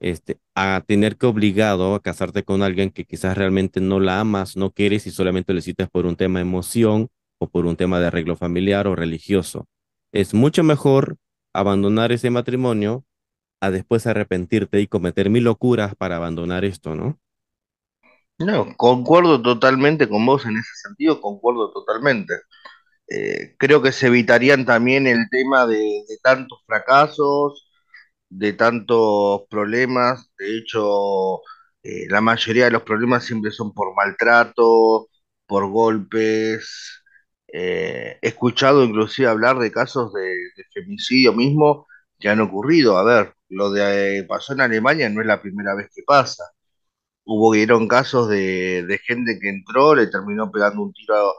este, a tener que obligado a casarte con alguien que quizás realmente no la amas, no quieres y solamente lo citas por un tema de emoción o por un tema de arreglo familiar o religioso. Es mucho mejor abandonar ese matrimonio a después arrepentirte y cometer mil locuras para abandonar esto, ¿no? No, concuerdo totalmente con vos en ese sentido, concuerdo totalmente. Eh, creo que se evitarían también el tema de, tantos fracasos, de tantos problemas. De hecho, eh, la mayoría de los problemas siempre son por maltrato, por golpes. Eh, he escuchado inclusive hablar de casos de, de, femicidio mismo que han ocurrido. A ver, lo de pasó en Alemania no es la primera vez que pasa hubo casos de, gente que entró, le terminó pegando un tiro a,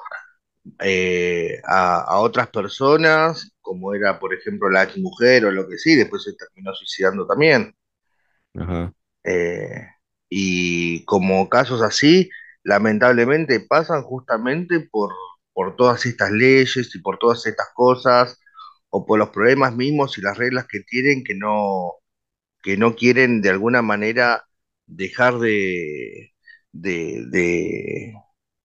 eh, otras personas, como era, por ejemplo, la mujer o lo que sí, después se terminó suicidando también. Eh, y como casos así, lamentablemente pasan justamente por, por todas estas leyes y por todas estas cosas, o por los problemas mismos y las reglas que tienen que no, que no quieren de alguna manera dejar de, de, de,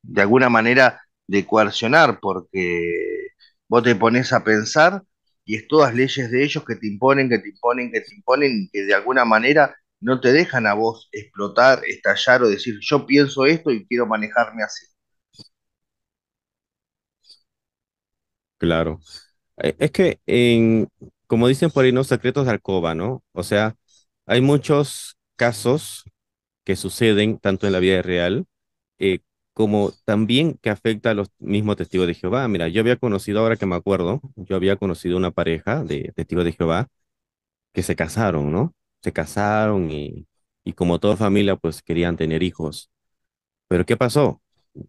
de alguna manera, de coercionar, porque vos te pones a pensar y es todas leyes de ellos que te imponen, que te imponen, que te imponen, que de alguna manera no te dejan a vos explotar, estallar o decir, yo pienso esto y quiero manejarme así. Claro. Eh, es que, en, como dicen por ahí, no secretos de alcoba, ¿no? O sea, hay muchos casos que suceden tanto en la vida real eh, como también que afecta a los mismos testigos de Jehová. Mira, yo había conocido, ahora que me acuerdo, yo había conocido una pareja de testigos de Jehová que se casaron, ¿no? Se casaron y, y como toda familia, pues querían tener hijos. Pero ¿qué pasó?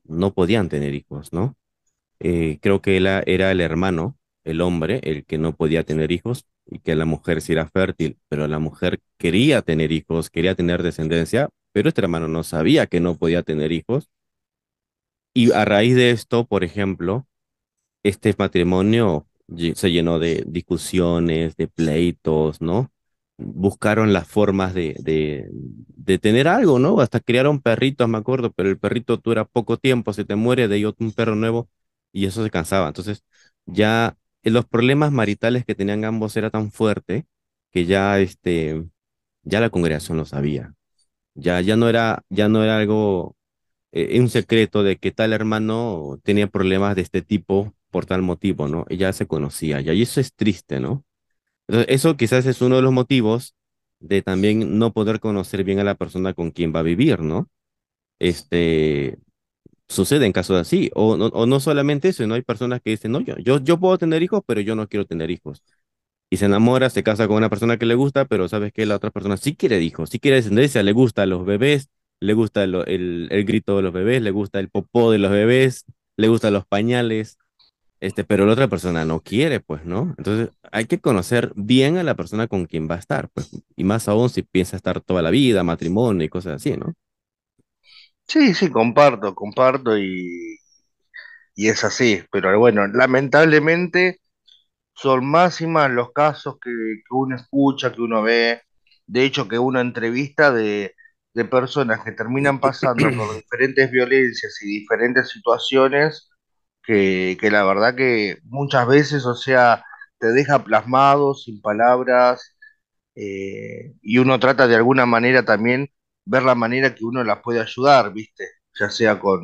No podían tener hijos, ¿no? Eh, creo que él era el hermano, el hombre, el que no podía tener hijos, y que la mujer sí era fértil, pero la mujer quería tener hijos, quería tener descendencia, pero este hermano no sabía que no podía tener hijos. Y a raíz de esto, por ejemplo, este matrimonio se llenó de discusiones, de pleitos, ¿no? Buscaron las formas de, de, tener algo, ¿no? Hasta criaron perritos, me acuerdo, pero el perrito dura poco tiempo, se te muere de ello un perro nuevo y eso se cansaba. Entonces, ya eh, los problemas maritales que tenían ambos era tan fuerte que ya, este, ya la congregación lo sabía. Ya, ya, no, era, ya no era algo, eh, un secreto de que tal hermano tenía problemas de este tipo por tal motivo, ¿no? ya se conocía, ya, y eso es triste, ¿no? eso quizás es uno de los motivos de también no poder conocer bien a la persona con quien va a vivir, ¿no? Este, sucede en casos así. O no, o no solamente eso, no hay personas que dicen, no, yo, yo, yo puedo tener hijos, pero yo no quiero tener hijos. Y se enamora, se casa con una persona que le gusta, pero sabes que la otra persona sí quiere hijos, sí quiere descendencia, le gusta los bebés, le gusta el, grito de los bebés, le gusta el popó de los bebés, le gustan los pañales, este, pero la otra persona no quiere, pues, ¿no? Entonces hay que conocer bien a la persona con quien va a estar, pues, y más aún si piensa estar toda la vida, matrimonio y cosas así, ¿no? Sí, sí, comparto, comparto y, es así, pero bueno, lamentablemente son más y más los casos que, uno escucha, que uno ve, de hecho que uno entrevista de, personas que terminan pasando por diferentes violencias y diferentes situaciones que, la verdad que muchas veces, o sea, te deja plasmado, sin palabras, eh, y uno trata de alguna manera también ver la manera que uno las puede ayudar, ¿viste? Ya sea con,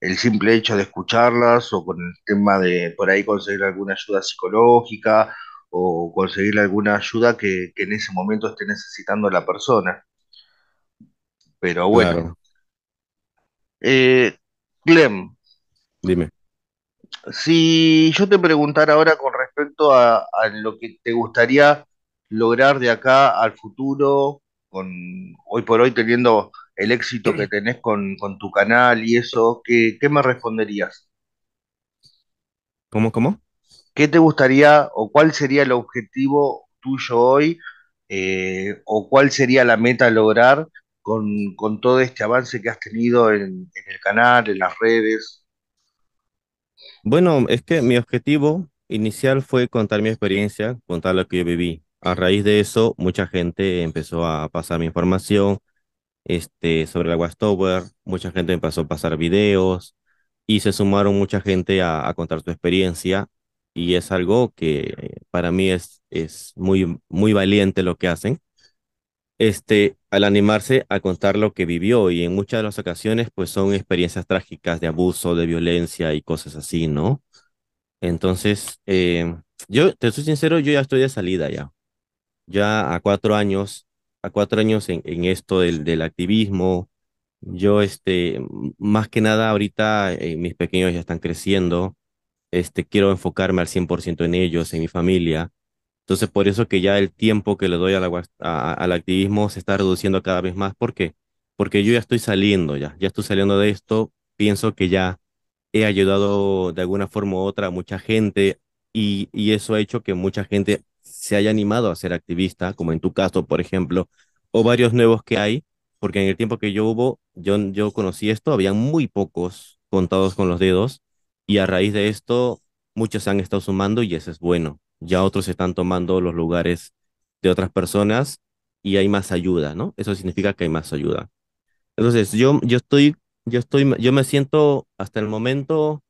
el simple hecho de escucharlas o con el tema de por ahí conseguir alguna ayuda psicológica o conseguir alguna ayuda que, en ese momento esté necesitando la persona. Pero bueno. Clem. Eh, Dime. Si yo te preguntara ahora con respecto a lo que te gustaría lograr de acá al futuro con hoy por hoy teniendo el éxito que tenés con, tu canal y eso, ¿qué, me responderías? ¿Cómo, cómo? ¿Qué te gustaría o cuál sería el objetivo tuyo hoy eh, o cuál sería la meta lograr con, todo este avance que has tenido en, en el canal, en las redes? Bueno, es que mi objetivo inicial fue contar mi experiencia, contar lo que yo viví a raíz de eso, mucha gente empezó a pasar mi información este, sobre la Watchtower, mucha gente empezó a pasar videos y se sumaron mucha gente a, contar su experiencia y es algo que para mí es, es muy, muy valiente lo que hacen. Este, al animarse a contar lo que vivió y en muchas de las ocasiones pues son experiencias trágicas de abuso, de violencia y cosas así, ¿no? Entonces, eh, yo te soy sincero, yo ya estoy de salida ya ya a cuatro años, a cuatro años en, esto del, del, activismo. Yo, este, más que nada, ahorita eh, mis pequeños ya están creciendo. Este, quiero enfocarme al 100% en ellos, en mi familia. Entonces, por eso que ya el tiempo que le doy a, al activismo se está reduciendo cada vez más. ¿Por Porque yo ya estoy saliendo, ya, ya estoy saliendo de esto. Pienso que ya he ayudado de alguna forma u otra a mucha gente y, y eso ha hecho que mucha gente se haya animado a ser activista, como en tu caso, por ejemplo, o varios nuevos que hay, porque en el tiempo que yo hubo, yo, yo conocí esto, habían muy pocos contados con los dedos, y a raíz de esto, muchos se han estado sumando y eso es bueno. Ya otros están tomando los lugares de otras personas y hay más ayuda, ¿no? Eso significa que hay más ayuda. Entonces, yo, yo estoy, yo estoy, yo me siento hasta el momento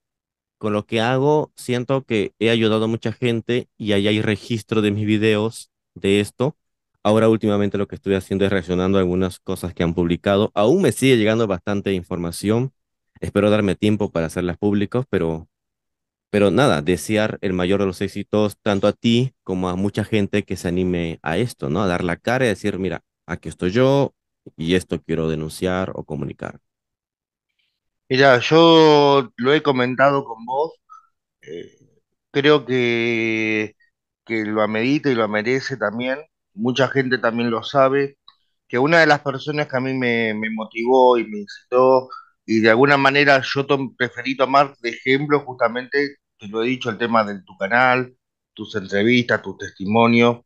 con lo que hago, siento que he ayudado a mucha gente y ahí hay registro de mis videos de esto. Ahora últimamente lo que estoy haciendo es reaccionando a algunas cosas que han publicado. Aún me sigue llegando bastante información. Espero darme tiempo para hacerlas públicas, pero, pero nada, desear el mayor de los éxitos tanto a ti como a mucha gente que se anime a esto, ¿no? A dar la cara y decir, mira, aquí estoy yo y esto quiero denunciar o comunicar. Mira, yo lo he comentado con vos, eh, creo que, lo amerita y lo merece también, mucha gente también lo sabe, que una de las personas que a mí me, motivó y me incitó, y de alguna manera yo preferí tomar de ejemplo justamente, te lo he dicho, el tema de tu canal, tus entrevistas, tus testimonios,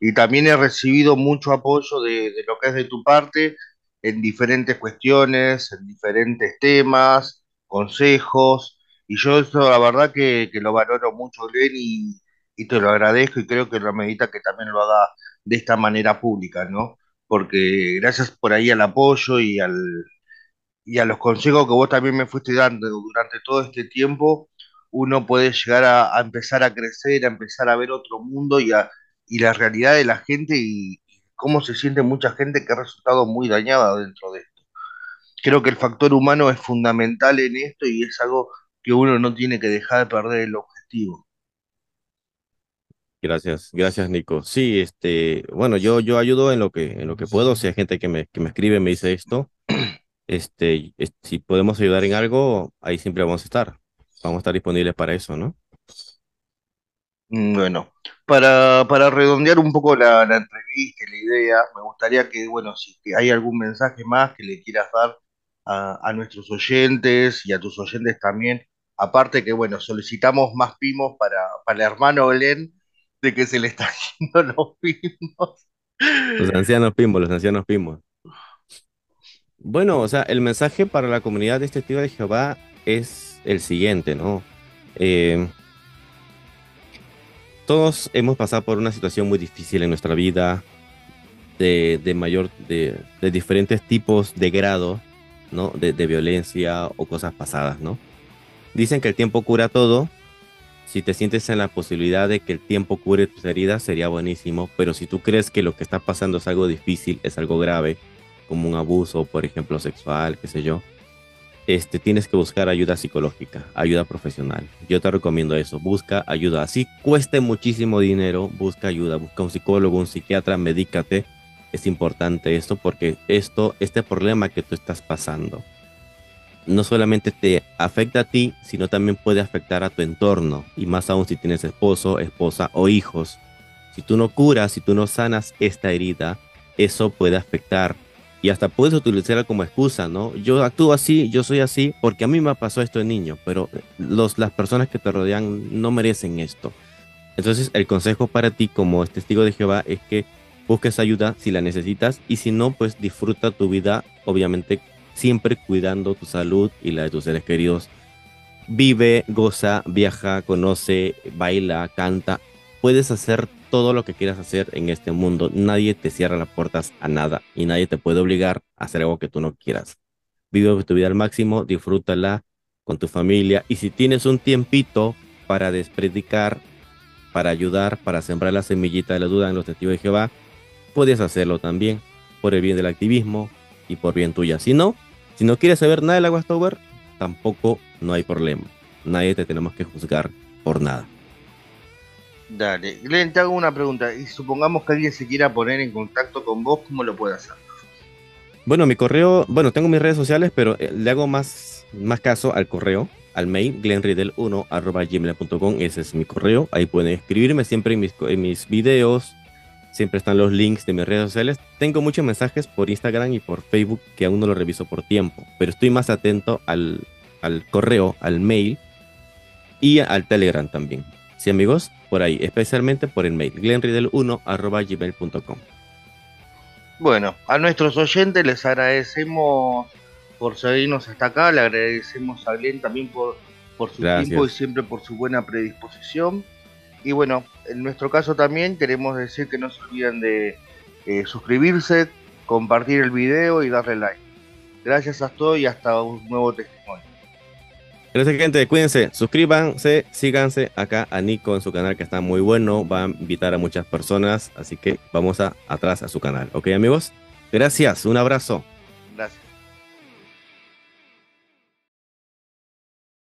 y también he recibido mucho apoyo de, de lo que es de tu parte, en diferentes cuestiones, en diferentes temas, consejos, y yo eso la verdad que, lo valoro mucho, Len, y, te lo agradezco y creo que lo medita que también lo haga de esta manera pública, ¿no? Porque gracias por ahí al apoyo y al y a los consejos que vos también me fuiste dando durante todo este tiempo, uno puede llegar a, empezar a crecer, a empezar a ver otro mundo y, y la realidad de la gente y, cómo se siente mucha gente que ha resultado muy dañada dentro de esto. Creo que el factor humano es fundamental en esto y es algo que uno no tiene que dejar de perder el objetivo. Gracias, gracias Nico. Sí, este, bueno, yo, yo ayudo en lo que, en lo que puedo. Si hay gente que me, que me escribe, me dice esto, este, si podemos ayudar en algo, ahí siempre vamos a estar. Vamos a estar disponibles para eso, ¿no? Mm, bueno, para, redondear un poco la, entrevista entrevista, la idea, me gustaría que, bueno, si hay algún mensaje más que le quieras dar a, nuestros oyentes y a tus oyentes también, aparte que, bueno, solicitamos más pimos para, para el hermano Belén, de que se le están yendo los pimos. Los ancianos pimos, los ancianos pimos. Bueno, o sea, el mensaje para la comunidad de este de Jehová es el siguiente, ¿no? Eh, todos hemos pasado por una situación muy difícil en nuestra vida, de, mayor, de, diferentes tipos de grado, ¿no? De, violencia o cosas pasadas, ¿no? Dicen que el tiempo cura todo. Si te sientes en la posibilidad de que el tiempo cure tus heridas, sería buenísimo. Pero si tú crees que lo que está pasando es algo difícil, es algo grave, como un abuso, por ejemplo, sexual, qué sé yo, este, tienes que buscar ayuda psicológica, ayuda profesional. Yo te recomiendo eso, busca ayuda. Así cueste muchísimo dinero, busca ayuda, busca un psicólogo, un psiquiatra, medícate. Es importante esto porque esto, este problema que tú estás pasando, no solamente te afecta a ti, sino también puede afectar a tu entorno. Y más aún si tienes esposo, esposa o hijos. Si tú no curas, si tú no sanas esta herida, eso puede afectar y hasta puedes utilizarla como excusa, ¿no? Yo actúo así, yo soy así, porque a mí me pasó esto de niño, pero eh, los, las personas que te rodean no merecen esto. Entonces, el consejo para ti como testigo de Jehová es que busques ayuda si la necesitas y si no, pues disfruta tu vida, obviamente siempre cuidando tu salud y la de tus seres queridos. Vive, goza, viaja, conoce, baila, canta. Puedes hacer todo lo que quieras hacer en este mundo. Nadie te cierra las puertas a nada y nadie te puede obligar a hacer algo que tú no quieras. Vive tu vida al máximo, disfrútala con tu familia y si tienes un tiempito para despredicar, para ayudar, para sembrar la semillita de la duda en los testigos de Jehová, puedes hacerlo también por el bien del activismo y por bien tuya. Si no, si no quieres saber nada de la tampoco no hay problema. Nadie te tenemos que juzgar por nada. Dale. Glenn, te hago una pregunta. Y supongamos que alguien se quiera poner en contacto con vos, ¿cómo lo puede hacer? Bueno, mi correo, bueno, tengo mis redes sociales, pero eh, le hago más, más caso al correo, al mail, glenridel1.gmail.com, ese es mi correo, ahí pueden escribirme siempre en mis, en videos, siempre están los links de mis redes sociales. Tengo muchos mensajes por Instagram y por Facebook que aún no lo reviso por tiempo, pero estoy más atento al, al correo, al mail y al Telegram también. Sí, amigos, por ahí, especialmente por el mail glenridel1.gmail.com. Bueno, a nuestros oyentes les agradecemos por seguirnos hasta acá, le agradecemos a Glenn también por, por su tiempo y siempre por su buena predisposición. Y bueno, en nuestro caso también queremos decir que no se olviden de eh, suscribirse, compartir el video y darle like. Gracias a todos y hasta un nuevo testimonio. Gracias, gente. Cuídense, suscríbanse, síganse acá a Nico en su canal que está muy bueno. Va a invitar a muchas personas. Así que vamos a, atrás a su canal. ¿Ok, amigos? Gracias. Un abrazo.